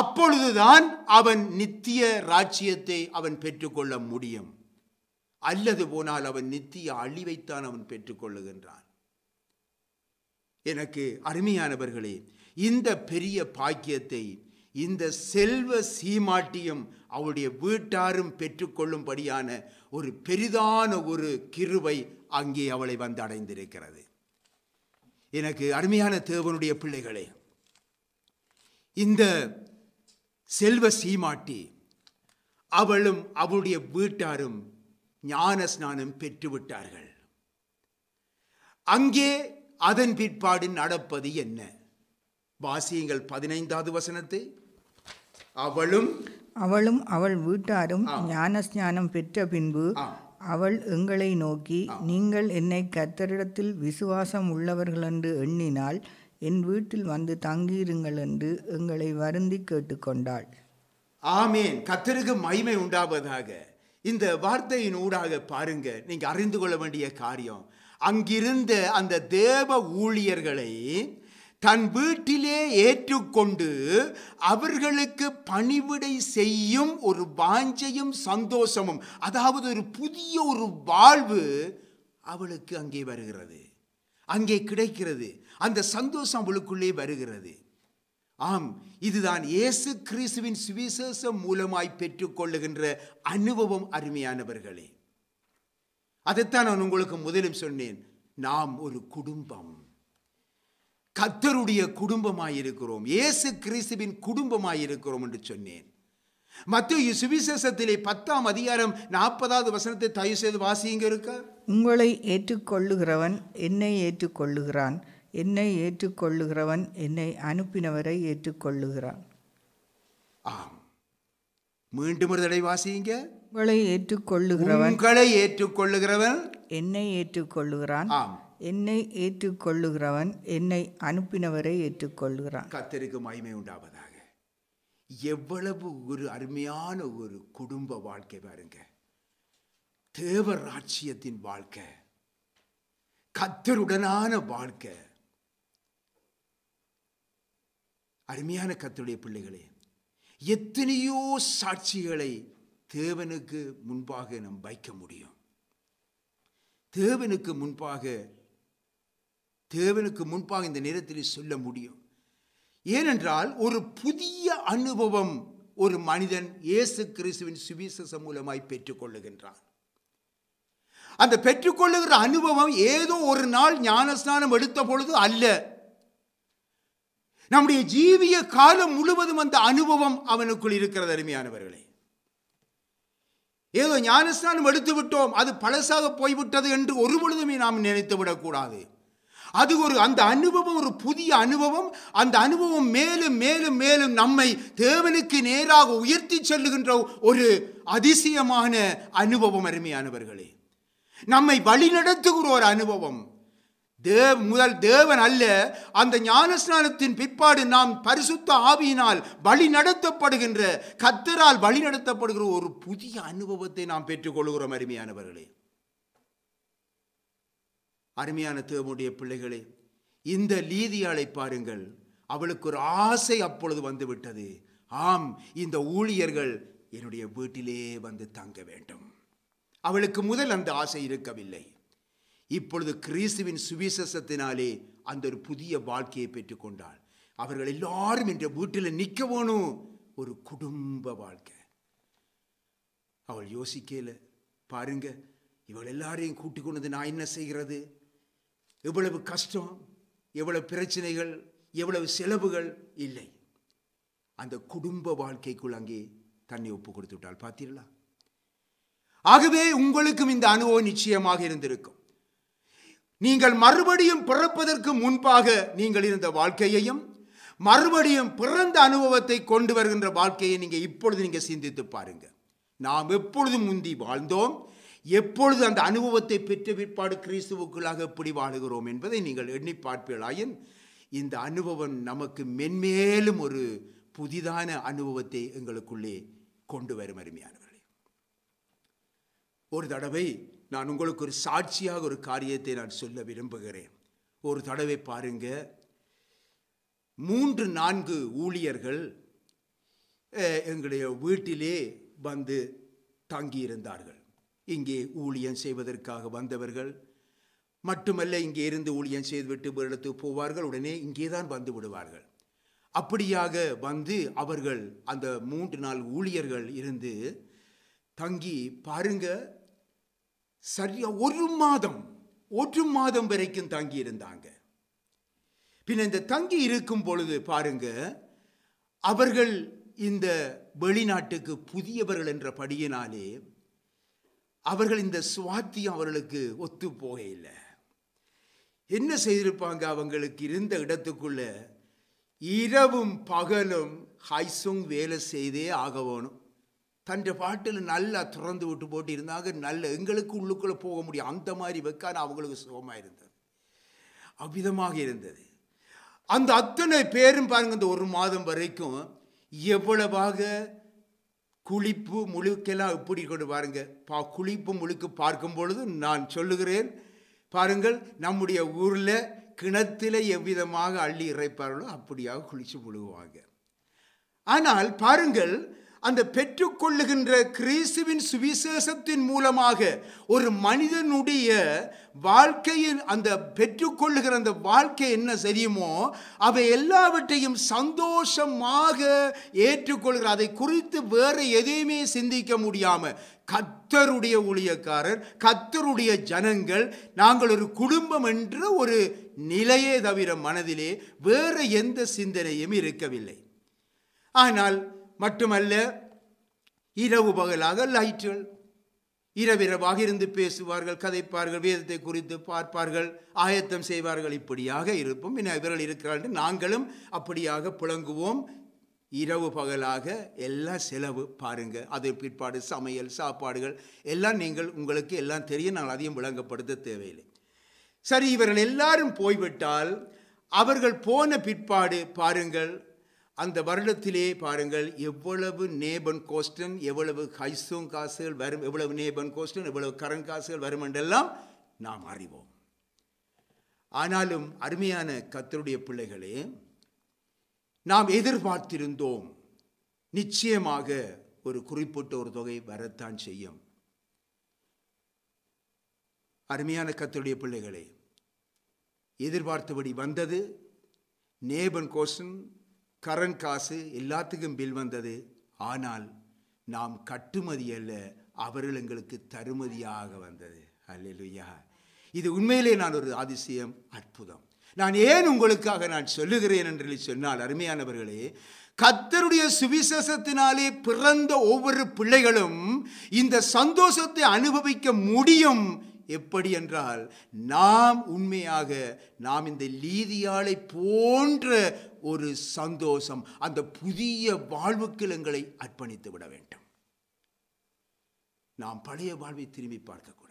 அப்பொழுதுதான் அவன் நித்திய ராஜ்யத்தை அவன் பெற்றுக்கொள்ள முடியும் அல்லது போனால் அவன் நித்திய அழிவைத்தான் அவன் பெற்றுக்கொள்ளுகின்றான் எனக்கு அருமையானவர்களே இந்த பெரிய பாக்கியத்தை இந்த செல்வ சீமாட்டியும் அவருடைய வீட்டாரும் பெற்றுக்கொள்ளும்படியான ஒரு பெரிதான ஒரு கிருவை அங்கே அவளை வந்து அடைந்திருக்கிறது எனக்கு அருமையான தேவனுடைய பிள்ளைகளே இந்த செல்வ சீமாட்டி அவளும் அவளுடைய வீட்டாரும் ஞான ஸ்நானம் பெற்றுவிட்டார்கள் அங்கே அதன் பிற்பாடு நடப்பது என்ன வாசியங்கள் பதினைந்தாவது வசனத்தை அவளும் அவளும் அவள் வீட்டாரும் ஞானஸ்நானம் பெற்ற பின்பு அவள் எங்களை நோக்கி நீங்கள் என்னை கத்தரிடத்தில் விசுவாசம் உள்ளவர்கள் என்று எண்ணினால் என் வீட்டில் வந்து தங்கியிருங்கள் என்று எங்களை வருந்தி கேட்டுக்கொண்டாள் ஆமேன் கத்தருக்கு மகிமை உண்டாவதாக இந்த வார்த்தையின் ஊடாக பாருங்க நீங்க அறிந்து கொள்ள வேண்டிய காரியம் அங்கிருந்த அந்த தேவ ஊழியர்களை தன் வீட்டிலே ஏற்றுக்கொண்டு அவர்களுக்கு பணிவிடை செய்யும் ஒரு வாஞ்சையும் சந்தோஷமும் அதாவது ஒரு புதிய ஒரு வாழ்வு அவளுக்கு அங்கே வருகிறது அங்கே கிடைக்கிறது அந்த சந்தோஷம் அவளுக்குள்ளே வருகிறது ஆம் இதுதான் இயேசு கிறிஸ்துவின் சுவிசேஷம் மூலமாய் பெற்றுக்கொள்ளுகின்ற அனுபவம் அருமையானவர்களே அதைத்தான் நான் உங்களுக்கு முதலில் சொன்னேன் நாம் ஒரு குடும்பம் கத்தருடைய குடும்பமாயிருக்கிறோம் இயேசு கிறிஸ்துவின் குடும்பமாயிருக்கிறோம் என்று சொன்னேன் மத்திய சுவிசேஷத்திலே பத்தாம் அதிகாரம் நாற்பதாவது வசனத்தை தயவு செய்து வாசிங்க இருக்க உங்களை ஏற்றுக்கொள்ளுகிறவன் என்னை ஏற்றுக்கொள்ளுகிறான் என்னை ஏற்றுக்கொள்ளுகிறவன் என்னை அனுப்பினவரை ஏற்றுக்கொள்ளுகிறான் ஆம் மீண்டும் ஒரு தடை வாசிங்க உங்களை ஏற்றுக்கொள்ளுகிறவன் உங்களை ஏற்றுக்கொள்ளுகிறவன் என்னை ஏற்றுக்கொள்ளுகிறான் ஆம் என்னை ஏற்றுக்கொள்ளுகிறவன் என்னை அனுப்பினவரை ஏற்றுக்கொள்கிறான் கத்தருக்கு மகிமை உண்டாவதாக எவ்வளவு ஒரு அருமையான ஒரு குடும்ப வாழ்க்கை பாருங்க தேவ ராட்சியத்தின் வாழ்க்கை கத்தருடனான வாழ்க்கை அருமையான கத்தருடைய பிள்ளைகளே எத்தனையோ சாட்சிகளை தேவனுக்கு முன்பாக நாம் வைக்க முடியும் தேவனுக்கு முன்பாக தேவனுக்கு முன்பாக இந்த நேரத்தில் சொல்ல முடியும் ஏனென்றால் ஒரு புதிய அனுபவம் ஒரு மனிதன் இயேசு கிறிஸ்துவின் சுவிசேஷம் மூலமாய் பெற்றுக்கொள்ளுகின்றான் அந்த பெற்றுக்கொள்ளுகிற அனுபவம் ஏதோ ஒரு நாள் ஞானஸ்நானம் எடுத்த பொழுது அல்ல நம்முடைய ஜீவிய காலம் முழுவதும் அந்த அனுபவம் அவனுக்குள் இருக்கிறது அருமையானவர்களே ஏதோ ஞானஸ்நானம் எடுத்து விட்டோம் அது பழசாக போய்விட்டது என்று ஒரு பொழுதுமே நாம் நினைத்து விடக்கூடாது அது ஒரு அந்த அனுபவம் ஒரு புதிய அனுபவம் அந்த அனுபவம் மேலும் மேலும் மேலும் நம்மை தேவனுக்கு நேராக உயர்த்தி செல்லுகின்ற ஒரு அதிசயமான அனுபவம் அருமையானவர்களே நம்மை வழிநடத்துகிற ஒரு அனுபவம் தேவ் முதல் தேவன் அல்ல அந்த ஞானஸ்நானத்தின் பிற்பாடு நாம் பரிசுத்த ஆவியினால் வழி நடத்தப்படுகின்ற கத்தரால் வழி நடத்தப்படுகிற ஒரு புதிய அனுபவத்தை நாம் பெற்றுக்கொள்கிறோம் அருமையானவர்களே அருமையான தேவனுடைய பிள்ளைகளே இந்த லீதியாளை பாருங்கள் அவளுக்கு ஒரு ஆசை அப்பொழுது வந்துவிட்டது ஆம் இந்த ஊழியர்கள் என்னுடைய வீட்டிலே வந்து தங்க வேண்டும் அவளுக்கு முதல் அந்த ஆசை இருக்கவில்லை இப்பொழுது கிறிஸ்துவின் சுவிசேஷத்தினாலே அந்த ஒரு புதிய வாழ்க்கையை பெற்றுக்கொண்டாள் அவர்கள் எல்லாரும் என்ற வீட்டில் நிற்க வேணும் ஒரு குடும்ப வாழ்க்கை அவள் யோசிக்கல பாருங்க இவள் எல்லாரையும் கூட்டிக் கொண்டது நான் என்ன செய்கிறது எவ்வளவு கஷ்டம் எவ்வளவு பிரச்சனைகள் எவ்வளவு செலவுகள் இல்லை அந்த குடும்ப வாழ்க்கைக்குள் அங்கே தன்னை ஒப்பு கொடுத்து விட்டால் பார்த்தீர்களா ஆகவே உங்களுக்கும் இந்த அனுபவம் நிச்சயமாக இருந்திருக்கும் நீங்கள் மறுபடியும் பிறப்பதற்கு முன்பாக நீங்கள் இருந்த வாழ்க்கையையும் மறுபடியும் பிறந்த அனுபவத்தை கொண்டு வருகின்ற வாழ்க்கையை நீங்கள் இப்பொழுது நீங்கள் சிந்தித்து பாருங்க நாம் எப்பொழுதும் முந்தி வாழ்ந்தோம் எப்பொழுது அந்த அனுபவத்தை பெற்ற பிற்பாடு கிறிஸ்துவுக்குள்ளாக எப்படி வாழுகிறோம் என்பதை நீங்கள் எண்ணி பார்ப்பீர்களாயின் இந்த அனுபவம் நமக்கு மென்மேலும் ஒரு புதிதான அனுபவத்தை எங்களுக்குள்ளே கொண்டு வரும் அருமையானவர்களே ஒரு தடவை நான் உங்களுக்கு ஒரு சாட்சியாக ஒரு காரியத்தை நான் சொல்ல விரும்புகிறேன் ஒரு தடவை பாருங்க மூன்று நான்கு ஊழியர்கள் எங்களுடைய வீட்டிலே வந்து தங்கியிருந்தார்கள் இங்கே ஊழியம் செய்வதற்காக வந்தவர்கள் மட்டுமல்ல இங்கே இருந்து ஊழியம் செய்துவிட்டு வேறிடத்துக்கு போவார்கள் உடனே இங்கே தான் வந்து விடுவார்கள் அப்படியாக வந்து அவர்கள் அந்த மூன்று நாள் ஊழியர்கள் இருந்து தங்கி பாருங்க சரியா ஒரு மாதம் ஒரு மாதம் வரைக்கும் தங்கி இருந்தாங்க பின் இந்த தங்கி இருக்கும் பொழுது பாருங்க அவர்கள் இந்த வெளிநாட்டுக்கு புதியவர்கள் என்ற படியினாலே அவர்கள் இந்த சுவாத்தியம் அவர்களுக்கு ஒத்து போகையில் என்ன செய்திருப்பாங்க அவங்களுக்கு இருந்த இடத்துக்குள்ள இரவும் பகலும் ஹைசுங் வேலை செய்தே ஆகணும் தன்ற பாட்டில் நல்லா திறந்து விட்டு போட்டு இருந்தாங்க நல்ல எங்களுக்கு உள்ளுக்குள்ளே போக முடியும் அந்த மாதிரி வைக்கான அவங்களுக்கு சுகமாக இருந்தது அவ்விதமாக இருந்தது அந்த அத்தனை பேரும் பாருங்கள் இந்த ஒரு மாதம் வரைக்கும் எவ்வளவாக குளிப்பு முழுக்கெல்லாம் எப்படி கொண்டு பாருங்கள் பா குளிப்பு முழுக்கு பார்க்கும் பொழுது நான் சொல்லுகிறேன் பாருங்கள் நம்முடைய ஊரில் கிணத்தில் எவ்விதமாக அள்ளி இறைப்பார்களோ அப்படியாக குளித்து முழுகுவாங்க ஆனால் பாருங்கள் அந்த பெற்றுக்கொள்ளுகின்ற கிறிஸ்துவின் சுவிசேஷத்தின் மூலமாக ஒரு மனிதனுடைய வாழ்க்கையின் அந்த பெற்றுக்கொள்ளுகிற அந்த வாழ்க்கை என்ன செய்யுமோ அவை எல்லாவற்றையும் சந்தோஷமாக ஏற்றுக்கொள்கிற அதை குறித்து வேறு எதையுமே சிந்திக்க முடியாமல் கத்தருடைய ஊழியக்காரர் கத்தருடைய ஜனங்கள் நாங்கள் ஒரு குடும்பம் என்ற ஒரு நிலையே தவிர மனதிலே வேறு எந்த சிந்தனையும் இருக்கவில்லை ஆனால் மட்டுமல்ல இரவு பகலாக லைட்டுகள் இரவிரவாக இருந்து பேசுவார்கள் கதைப்பார்கள் வேதத்தை குறித்து பார்ப்பார்கள் ஆயத்தம் செய்வார்கள் இப்படியாக இருப்போம் என்ன இவர்கள் இருக்கிறார்கள் நாங்களும் அப்படியாக புழங்குவோம் இரவு பகலாக எல்லாம் செலவு பாருங்கள் அது பிற்பாடு சமையல் சாப்பாடுகள் எல்லாம் நீங்கள் உங்களுக்கு எல்லாம் தெரியும் நான் அதையும் விளங்கப்படுத்த தேவையில்லை சரி இவர்கள் எல்லாரும் போய்விட்டால் அவர்கள் போன பிற்பாடு பாருங்கள் அந்த வருடத்திலே பாருங்கள் எவ்வளவு நேபன் கோஸ்டன் எவ்வளவு ஹைசோங் காசுகள் வரும் எவ்வளவு நேபன் கோஸ்டன் எவ்வளவு கரண்ட் காசுகள் வரும் என்றெல்லாம் நாம் அறிவோம் ஆனாலும் அருமையான கத்தருடைய பிள்ளைகளே நாம் எதிர்பார்த்திருந்தோம் நிச்சயமாக ஒரு குறிப்பிட்ட ஒரு தொகை வரத்தான் செய்யும் அருமையான கத்தருடைய பிள்ளைகளே எதிர்பார்த்தபடி வந்தது நேபன் கோஷன் கரண்ட் காசு எல்லாத்துக்கும் பில் வந்தது ஆனால் நாம் கட்டுமதி அல்ல அவர்கள் எங்களுக்கு தருமதியாக வந்தது அல்லையா இது உண்மையிலே நான் ஒரு அதிசயம் அற்புதம் நான் ஏன் உங்களுக்காக நான் சொல்லுகிறேன் என்று சொன்னால் அருமையானவர்களே கத்தருடைய சுவிசேஷத்தினாலே பிறந்த ஒவ்வொரு பிள்ளைகளும் இந்த சந்தோஷத்தை அனுபவிக்க முடியும் எப்படி என்றால் நாம் உண்மையாக நாம் இந்த லீதியாளை போன்ற ஒரு சந்தோஷம் அந்த புதிய வாழ்வுக்கிழங்களை அர்ப்பணித்து விட வேண்டும் நாம் பழைய வாழ்வை திரும்பி பார்க்கக்கூடாது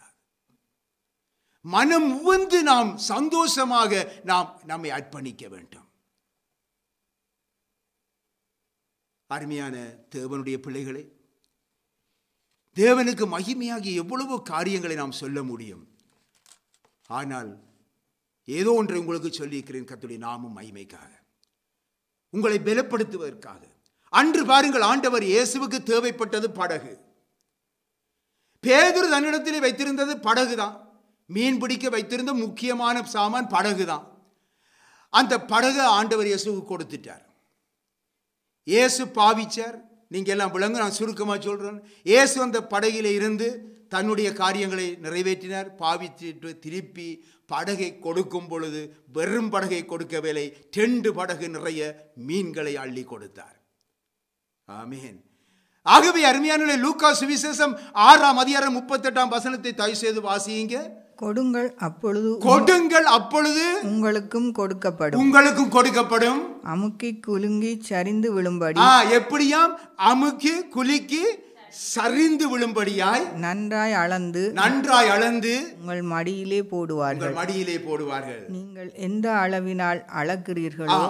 மனம் உவந்து நாம் சந்தோஷமாக நாம் நம்மை அர்ப்பணிக்க வேண்டும் அருமையான தேவனுடைய பிள்ளைகளை தேவனுக்கு மகிமையாகி எவ்வளவோ காரியங்களை நாம் சொல்ல முடியும் ஆனால் ஏதோ ஒன்றை உங்களுக்கு சொல்லியிருக்கிறேன் கத்துடைய நாமும் மகிமைக்காக உங்களை பலப்படுத்துவதற்காக அன்று பாருங்கள் ஆண்டவர் இயேசுவுக்கு தேவைப்பட்டது படகு பேதுரு தன்னிடத்திலே வைத்திருந்தது படகு தான் மீன் பிடிக்க வைத்திருந்த முக்கியமான சாமான் படகு தான் அந்த படகு ஆண்டவர் இயேசுக்கு கொடுத்துட்டார் இயேசு பாவிச்சார் நீங்கள் எல்லாம் விளங்க நான் சுருக்கமாக சொல்கிறேன் இயேசு அந்த படகில் இருந்து தன்னுடைய காரியங்களை நிறைவேற்றினார் பாவித்து திருப்பி படகை கொடுக்கும் பொழுது வெறும் படகை கொடுக்க வேலை டெண்டு படகு நிறைய மீன்களை அள்ளி கொடுத்தார் ஆமேன் ஆகவே அருமையான லூக்கா சுவிசேஷம் ஆறாம் அதிகாரம் முப்பத்தெட்டாம் வசனத்தை தயவு செய்து வாசியுங்க கொடுங்கள் அப்பொழுது கொடுங்கள் அப்பொழுது உங்களுக்கும் கொடுக்கப்படும் உங்களுக்கும் கொடுக்கப்படும் அமுக்கி குலுங்கி சரிந்து விழும்படி எப்படியாம் அமுக்கி குலுக்கி சரிந்து விழும்படியாய் நன்றாய் அளந்து நன்றாய் அளந்து உங்கள் மடியிலே போடுவார்கள் மடியிலே போடுவார்கள் நீங்கள் எந்த அளவினால் அளக்கிறீர்களோ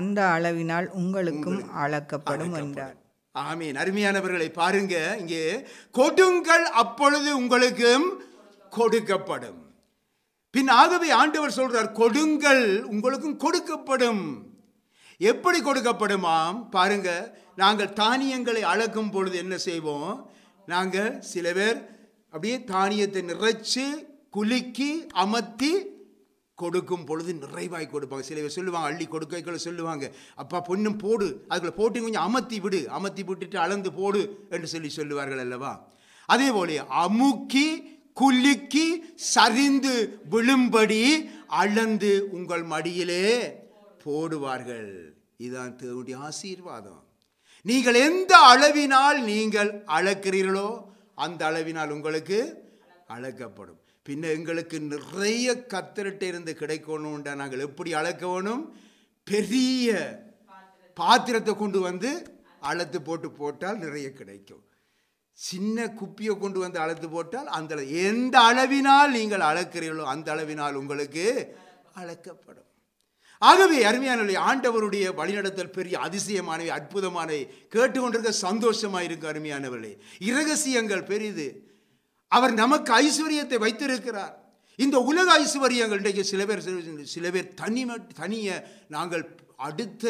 அந்த அளவினால் உங்களுக்கும் அளக்கப்படும் என்றார் ஆமீன் அருமையானவர்களை பாருங்க இங்கே கொடுங்கள் அப்பொழுது உங்களுக்கும் கொடுக்கப்படும் பின் ஆகவே ஆண்டவர் சொல்றார் கொடுங்கள் உங்களுக்கும் கொடுக்கப்படும் எப்படி கொடுக்கப்படுமாம் பாருங்க நாங்கள் தானியங்களை அளக்கும் பொழுது என்ன செய்வோம் நாங்கள் சில பேர் அப்படியே தானியத்தை நிறைச்சு குலுக்கி அமர்த்தி கொடுக்கும் பொழுது நிறைவாய் கொடுப்பாங்க சில பேர் சொல்லுவாங்க அள்ளி கொடுக்கைகளை சொல்லுவாங்க அப்பா பொண்ணும் போடு அதில் போட்டு கொஞ்சம் அமர்த்தி விடு அமர்த்தி விட்டுட்டு அளந்து போடு என்று சொல்லி சொல்லுவார்கள் அல்லவா அதே போல அமுக்கி குலுக்கி சரிந்து விழும்படி அளந்து உங்கள் மடியிலே போடுவார்கள் இதுதான் தேவனுடைய ஆசீர்வாதம் நீங்கள் எந்த அளவினால் நீங்கள் அளக்கிறீர்களோ அந்த அளவினால் உங்களுக்கு அளக்கப்படும் பின்ன எங்களுக்கு நிறைய கத்திரட்டை இருந்து கிடைக்கணும்டா நாங்கள் எப்படி அளக்கணும் பெரிய பாத்திரத்தை கொண்டு வந்து அளத்து போட்டு போட்டால் நிறைய கிடைக்கும் சின்ன குப்பியை கொண்டு வந்து அழைத்து போட்டால் அந்த எந்த அளவினால் நீங்கள் அழைக்கிறீர்களோ அந்த அளவினால் உங்களுக்கு அளக்கப்படும் ஆகவே அருமையான ஆண்டவருடைய வழிநடத்தல் பெரிய அதிசயமானவை அற்புதமானவை கேட்டுக்கொண்டிருக்க சந்தோஷமாக இருக்கு அருமையானவர்களே இரகசியங்கள் பெரிது அவர் நமக்கு ஐஸ்வர்யத்தை வைத்திருக்கிறார் இந்த உலக ஐஸ்வர்யங்கள் இன்றைக்கு சில பேர் சில பேர் தனி தனிய நாங்கள் அடுத்த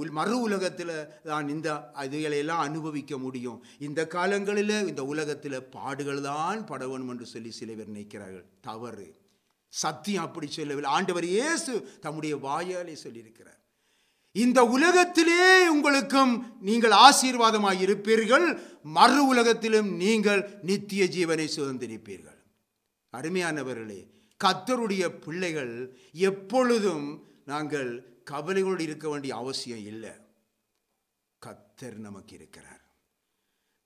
உல் மறு உலகத்தில் தான் இந்த இதுகளையெல்லாம் அனுபவிக்க முடியும் இந்த காலங்களில் இந்த உலகத்தில் பாடுகள் தான் பட வேணும் என்று சொல்லி சில பேர் நினைக்கிறார்கள் தவறு சத்தியம் அப்படி சொல்லவில்லை ஆண்டவர் இயேசு தம்முடைய வாயாலே சொல்லியிருக்கிறார் இந்த உலகத்திலே உங்களுக்கும் நீங்கள் ஆசீர்வாதமாக இருப்பீர்கள் மறு உலகத்திலும் நீங்கள் நித்திய ஜீவனை சுதந்திரிப்பீர்கள் அருமையானவர்களே கத்தருடைய பிள்ளைகள் எப்பொழுதும் நாங்கள் கவலைகளோடு இருக்க வேண்டிய அவசியம் இல்லை கத்தர் நமக்கு இருக்கிறார்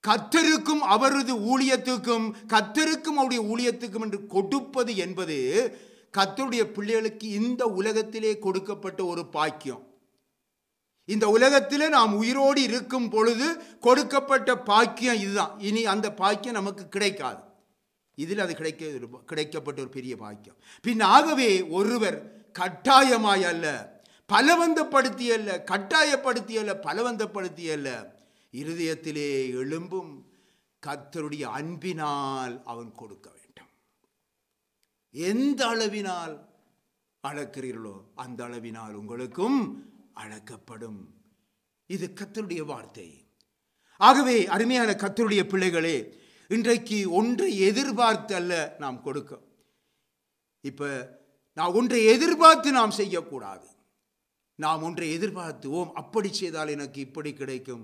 கத்தருக்கும் அவரது ஊழியத்துக்கும் கத்தருக்கும் அவருடைய ஊழியத்துக்கும் என்று கொடுப்பது என்பது கத்தருடைய பிள்ளைகளுக்கு இந்த உலகத்திலே கொடுக்கப்பட்ட ஒரு பாக்கியம் இந்த உலகத்தில் நாம் உயிரோடு இருக்கும் பொழுது கொடுக்கப்பட்ட பாக்கியம் இதுதான் இனி அந்த பாக்கியம் நமக்கு கிடைக்காது இதில் அது கிடைக்க கிடைக்கப்பட்ட ஒரு பெரிய பாக்கியம் பின் ஆகவே ஒருவர் கட்டாயமாய் அல்ல பலவந்தப்படுத்தியல்ல கட்டாயப்படுத்தியல்ல பலவந்தப்படுத்தியல்ல இருதயத்திலே எழும்பும் கத்தருடைய அன்பினால் அவன் கொடுக்க வேண்டும் எந்த அளவினால் அளக்கிறீர்களோ அந்த அளவினால் உங்களுக்கும் அளக்கப்படும் இது கத்தருடைய வார்த்தை ஆகவே அருமையான கத்தருடைய பிள்ளைகளே இன்றைக்கு ஒன்றை எதிர்பார்த்து அல்ல நாம் கொடுக்க இப்போ நான் ஒன்றை எதிர்பார்த்து நாம் செய்யக்கூடாது நாம் ஒன்றை எதிர்பார்த்து ஓம் அப்படி செய்தால் எனக்கு இப்படி கிடைக்கும்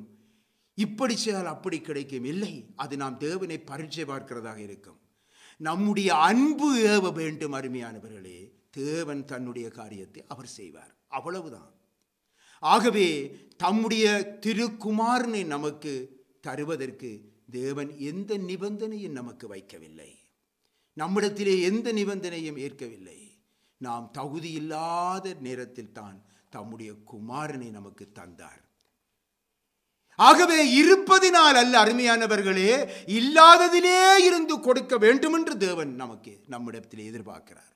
இப்படி செய்தால் அப்படி கிடைக்கும் இல்லை அது நாம் தேவனை பரிச்சை பார்க்கிறதாக இருக்கும் நம்முடைய அன்பு ஏவ வேண்டும் அருமையானவர்களே தேவன் தன்னுடைய காரியத்தை அவர் செய்வார் அவ்வளவுதான் ஆகவே தம்முடைய திருக்குமாரனை நமக்கு தருவதற்கு தேவன் எந்த நிபந்தனையும் நமக்கு வைக்கவில்லை நம்மிடத்திலே எந்த நிபந்தனையும் ஏற்கவில்லை நாம் தகுதி இல்லாத நேரத்தில் தான் தம்முடைய குமாரனை நமக்கு தந்தார் ஆகவே இருப்பதினால் அல்ல அருமையானவர்களே இல்லாததிலே இருந்து கொடுக்க வேண்டுமென்று தேவன் நமக்கு நம்மிடத்தில் எதிர்பார்க்கிறார்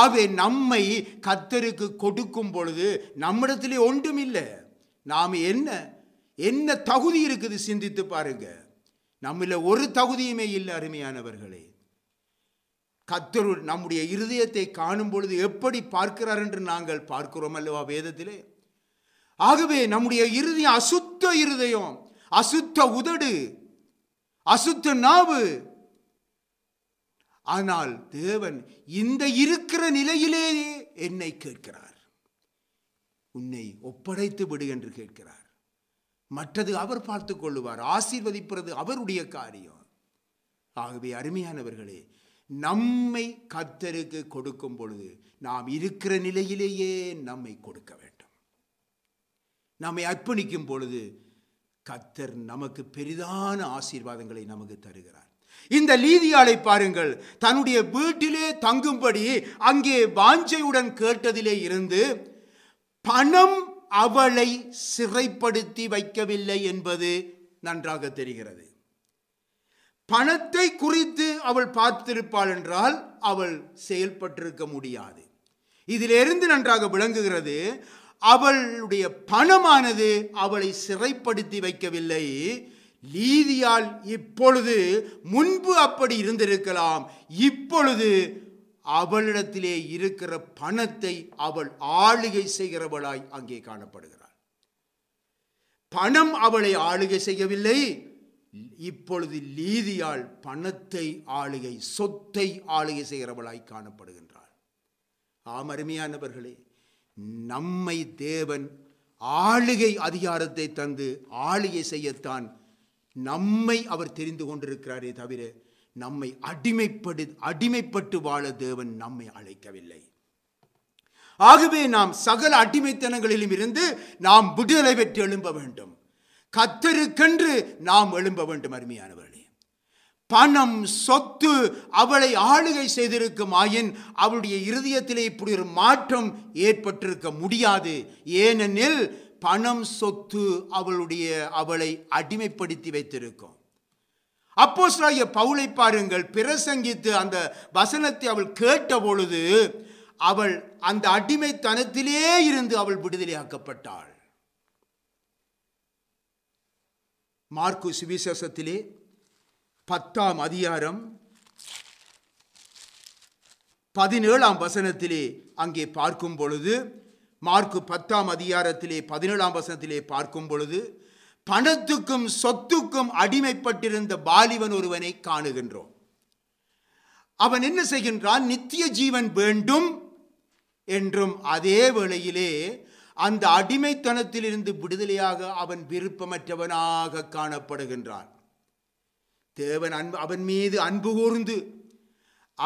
ஆகவே நம்மை கத்தருக்கு கொடுக்கும் பொழுது நம்மிடத்திலே இல்லை நாம் என்ன என்ன தகுதி இருக்குது சிந்தித்து பாருங்க நம்மள ஒரு தகுதியுமே இல்லை அருமையானவர்களே கத்தர் நம்முடைய இருதயத்தை காணும் பொழுது எப்படி பார்க்கிறார் என்று நாங்கள் பார்க்கிறோம் அல்லவா வேதத்திலே ஆகவே நம்முடைய இறுதியம் அசுத்த இருதயம் அசுத்த உதடு அசுத்த நாவு ஆனால் தேவன் இந்த இருக்கிற நிலையிலேயே என்னை கேட்கிறார் உன்னை ஒப்படைத்து விடு என்று கேட்கிறார் மற்றது அவர் பார்த்துக் கொள்ளுவார் ஆசீர்வதிப்பது அவருடைய காரியம் ஆகவே அருமையானவர்களே நம்மை கத்தருக்கு கொடுக்கும் பொழுது நாம் இருக்கிற நிலையிலேயே நம்மை கொடுக்க வேண்டும் நம்மை அர்ப்பணிக்கும் பொழுது கத்தர் நமக்கு பெரிதான ஆசீர்வாதங்களை நமக்கு தருகிறார் இந்த லீதியாளை பாருங்கள் தன்னுடைய வீட்டிலே தங்கும்படி அங்கே வாஞ்சையுடன் கேட்டதிலே இருந்து பணம் அவளை சிறைப்படுத்தி வைக்கவில்லை என்பது நன்றாக தெரிகிறது பணத்தை குறித்து அவள் பார்த்திருப்பாள் என்றால் அவள் செயல்பட்டிருக்க முடியாது இதிலிருந்து நன்றாக விளங்குகிறது அவளுடைய பணமானது அவளை சிறைப்படுத்தி வைக்கவில்லை லீதியால் இப்பொழுது முன்பு அப்படி இருந்திருக்கலாம் இப்பொழுது அவளிடத்திலே இருக்கிற பணத்தை அவள் ஆளுகை செய்கிறவளாய் அங்கே காணப்படுகிறாள் பணம் அவளை ஆளுகை செய்யவில்லை இப்பொழுது லீதியால் பணத்தை ஆளுகை சொத்தை ஆளுகை செய்கிறவளாய் காணப்படுகின்றாள் ஆம் அருமையானவர்களே நம்மை தேவன் ஆளுகை அதிகாரத்தை தந்து ஆளுகை செய்யத்தான் நம்மை அவர் தெரிந்து கொண்டிருக்கிறாரே தவிர நம்மை அடிமைப்படு அடிமைப்பட்டு வாழ தேவன் நம்மை அழைக்கவில்லை ஆகவே நாம் சகல அடிமைத்தனங்களிலும் இருந்து நாம் விடுதலை பெற்று எழும்ப வேண்டும் கத்தருக்கென்று நாம் எழும்ப வேண்டும் அருமையானவர்களே பணம் சொத்து அவளை ஆளுகை செய்திருக்கும் ஆயின் அவளுடைய இருதயத்திலே இப்படி ஒரு மாற்றம் ஏற்பட்டிருக்க முடியாது ஏனெனில் பணம் சொத்து அவளுடைய அவளை அடிமைப்படுத்தி வைத்திருக்கும் சாய பவுளை பாருங்கள் பிரசங்கித்து அந்த வசனத்தை அவள் கேட்ட பொழுது அவள் அந்த அடிமைத்தனத்திலே இருந்து அவள் விடுதலையாக்கப்பட்டாள் மார்க்கு சுவிசேஷத்திலே பத்தாம் அதிகாரம் பதினேழாம் வசனத்திலே அங்கே பார்க்கும் பொழுது மார்க்கு பத்தாம் அதிகாரத்திலே பதினேழாம் வசனத்திலே பார்க்கும் பொழுது பணத்துக்கும் சொத்துக்கும் அடிமைப்பட்டிருந்த பாலிவன் ஒருவனை காணுகின்றோம் அவன் என்ன செய்கின்றான் நித்திய ஜீவன் வேண்டும் என்றும் அதே வேளையிலே அந்த அடிமைத்தனத்திலிருந்து விடுதலையாக அவன் விருப்பமற்றவனாக காணப்படுகின்றான் தேவன் அன்பு அவன் மீது அன்பு கூர்ந்து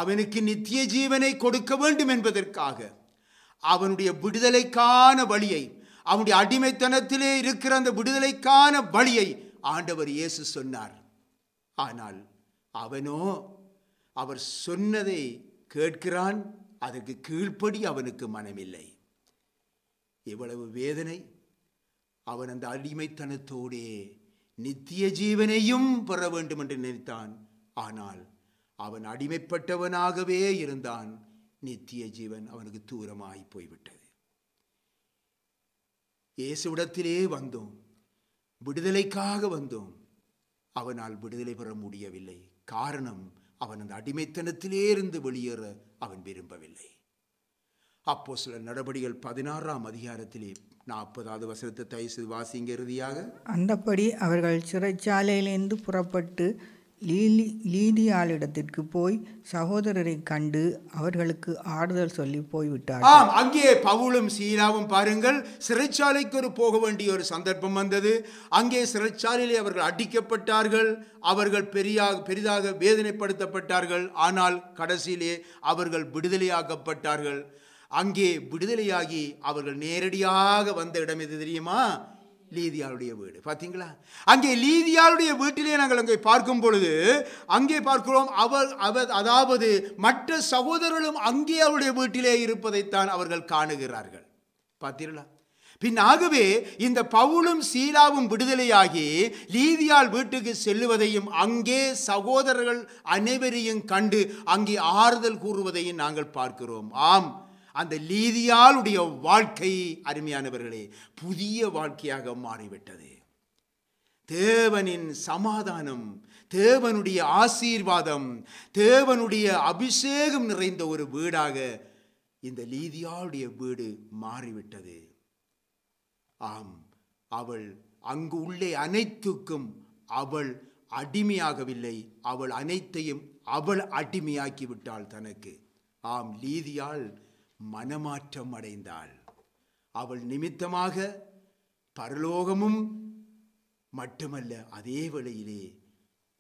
அவனுக்கு நித்திய ஜீவனை கொடுக்க வேண்டும் என்பதற்காக அவனுடைய விடுதலைக்கான வழியை அவனுடைய அடிமைத்தனத்திலே இருக்கிற அந்த விடுதலைக்கான வழியை ஆண்டவர் இயேசு சொன்னார் ஆனால் அவனோ அவர் சொன்னதை கேட்கிறான் அதற்கு கீழ்ப்படி அவனுக்கு மனமில்லை எவ்வளவு வேதனை அவன் அந்த அடிமைத்தனத்தோடே நித்திய ஜீவனையும் பெற வேண்டும் என்று நினைத்தான் ஆனால் அவன் அடிமைப்பட்டவனாகவே இருந்தான் நித்திய ஜீவன் அவனுக்கு தூரமாய் போய்விட்டது இயேசுவிடத்திலே வந்தோம் விடுதலைக்காக வந்தோம் அவனால் விடுதலை பெற முடியவில்லை காரணம் அவன் அந்த அடிமைத்தனத்திலே இருந்து வெளியேற அவன் விரும்பவில்லை அப்போ சில நடவடிக்கைகள் பதினாறாம் அதிகாரத்திலே நாற்பதாவது வசனத்தை தயசு வாசிங்க இறுதியாக அந்தபடி அவர்கள் சிறைச்சாலையிலிருந்து புறப்பட்டு லீலி லீதியாளிடத்திற்கு போய் சகோதரரை கண்டு அவர்களுக்கு ஆறுதல் சொல்லி போய்விட்டார் ஆம் அங்கே பவுலும் சீலாவும் பாருங்கள் சிறைச்சாலைக்கு ஒரு போக வேண்டிய ஒரு சந்தர்ப்பம் வந்தது அங்கே சிறைச்சாலையிலே அவர்கள் அடிக்கப்பட்டார்கள் அவர்கள் பெரியாக பெரிதாக வேதனைப்படுத்தப்பட்டார்கள் ஆனால் கடைசியிலே அவர்கள் விடுதலையாக்கப்பட்டார்கள் அங்கே விடுதலையாகி அவர்கள் நேரடியாக வந்த இடம் எது தெரியுமா லீதியாளுடைய வீடு பார்த்தீங்களா அங்கே லீதியாளுடைய வீட்டிலே நாங்கள் அங்கே பார்க்கும் பொழுது அங்கே பார்க்கிறோம் அவர் அவர் அதாவது மற்ற சகோதரர்களும் அங்கே அவருடைய வீட்டிலே இருப்பதைத்தான் அவர்கள் காணுகிறார்கள் பார்த்தீர்களா பின் ஆகவே இந்த பவுலும் சீலாவும் விடுதலையாகி லீதியால் வீட்டுக்கு செல்லுவதையும் அங்கே சகோதரர்கள் அனைவரையும் கண்டு அங்கே ஆறுதல் கூறுவதையும் நாங்கள் பார்க்கிறோம் ஆம் அந்த லீதியாளுடைய வாழ்க்கை அருமையானவர்களே புதிய வாழ்க்கையாக மாறிவிட்டது தேவனின் சமாதானம் தேவனுடைய ஆசீர்வாதம் தேவனுடைய அபிஷேகம் நிறைந்த ஒரு வீடாக இந்த லீதியாளுடைய வீடு மாறிவிட்டது ஆம் அவள் அங்கு உள்ளே அனைத்துக்கும் அவள் அடிமையாகவில்லை அவள் அனைத்தையும் அவள் அடிமையாக்கி விட்டாள் தனக்கு ஆம் லீதியால் மனமாற்றம் அடைந்தாள் அவள் நிமித்தமாக பரலோகமும் மட்டுமல்ல அதே வேளையிலே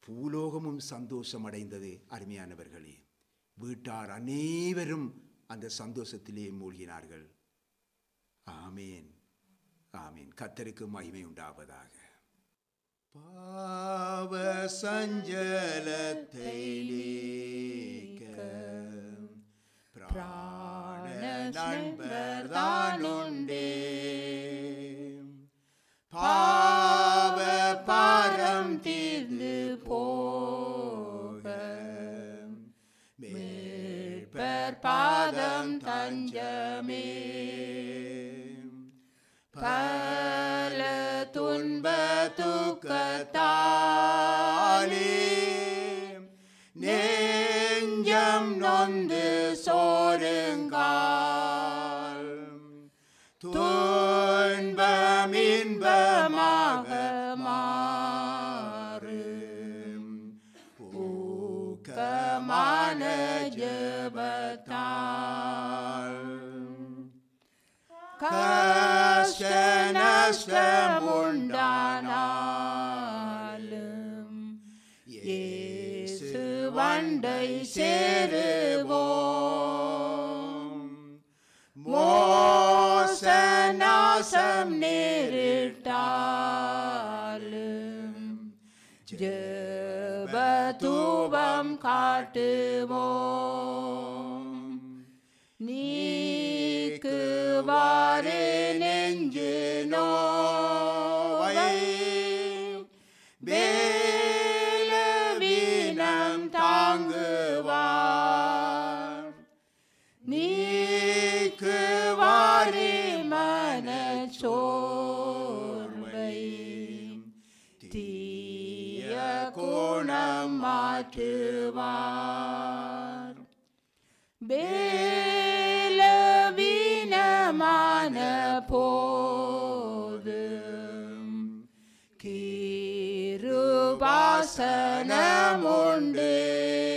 பூலோகமும் சந்தோஷம் அடைந்தது அருமையானவர்களே வீட்டார் அனைவரும் அந்த சந்தோஷத்திலே மூழ்கினார்கள் ஆமேன் ஆமேன் கத்தருக்கு மகிமை உண்டாவதாக பாவ சஞ்சலத்தை நண்பர்தானுண்டே பாவ பாரம் தீர்ந்து போக மேற்பர் பாதம் தஞ்சமே பல துன்ப துக்கத்தாலே நே som nåndes åren gal. Tuen bemin bema bemarim, ukemane gebetal. Kasten estem undanal. miserable. Mosanasam nirtalam. Jabatubam katvam. var. Bele bine mane podem, kiruba senem undir.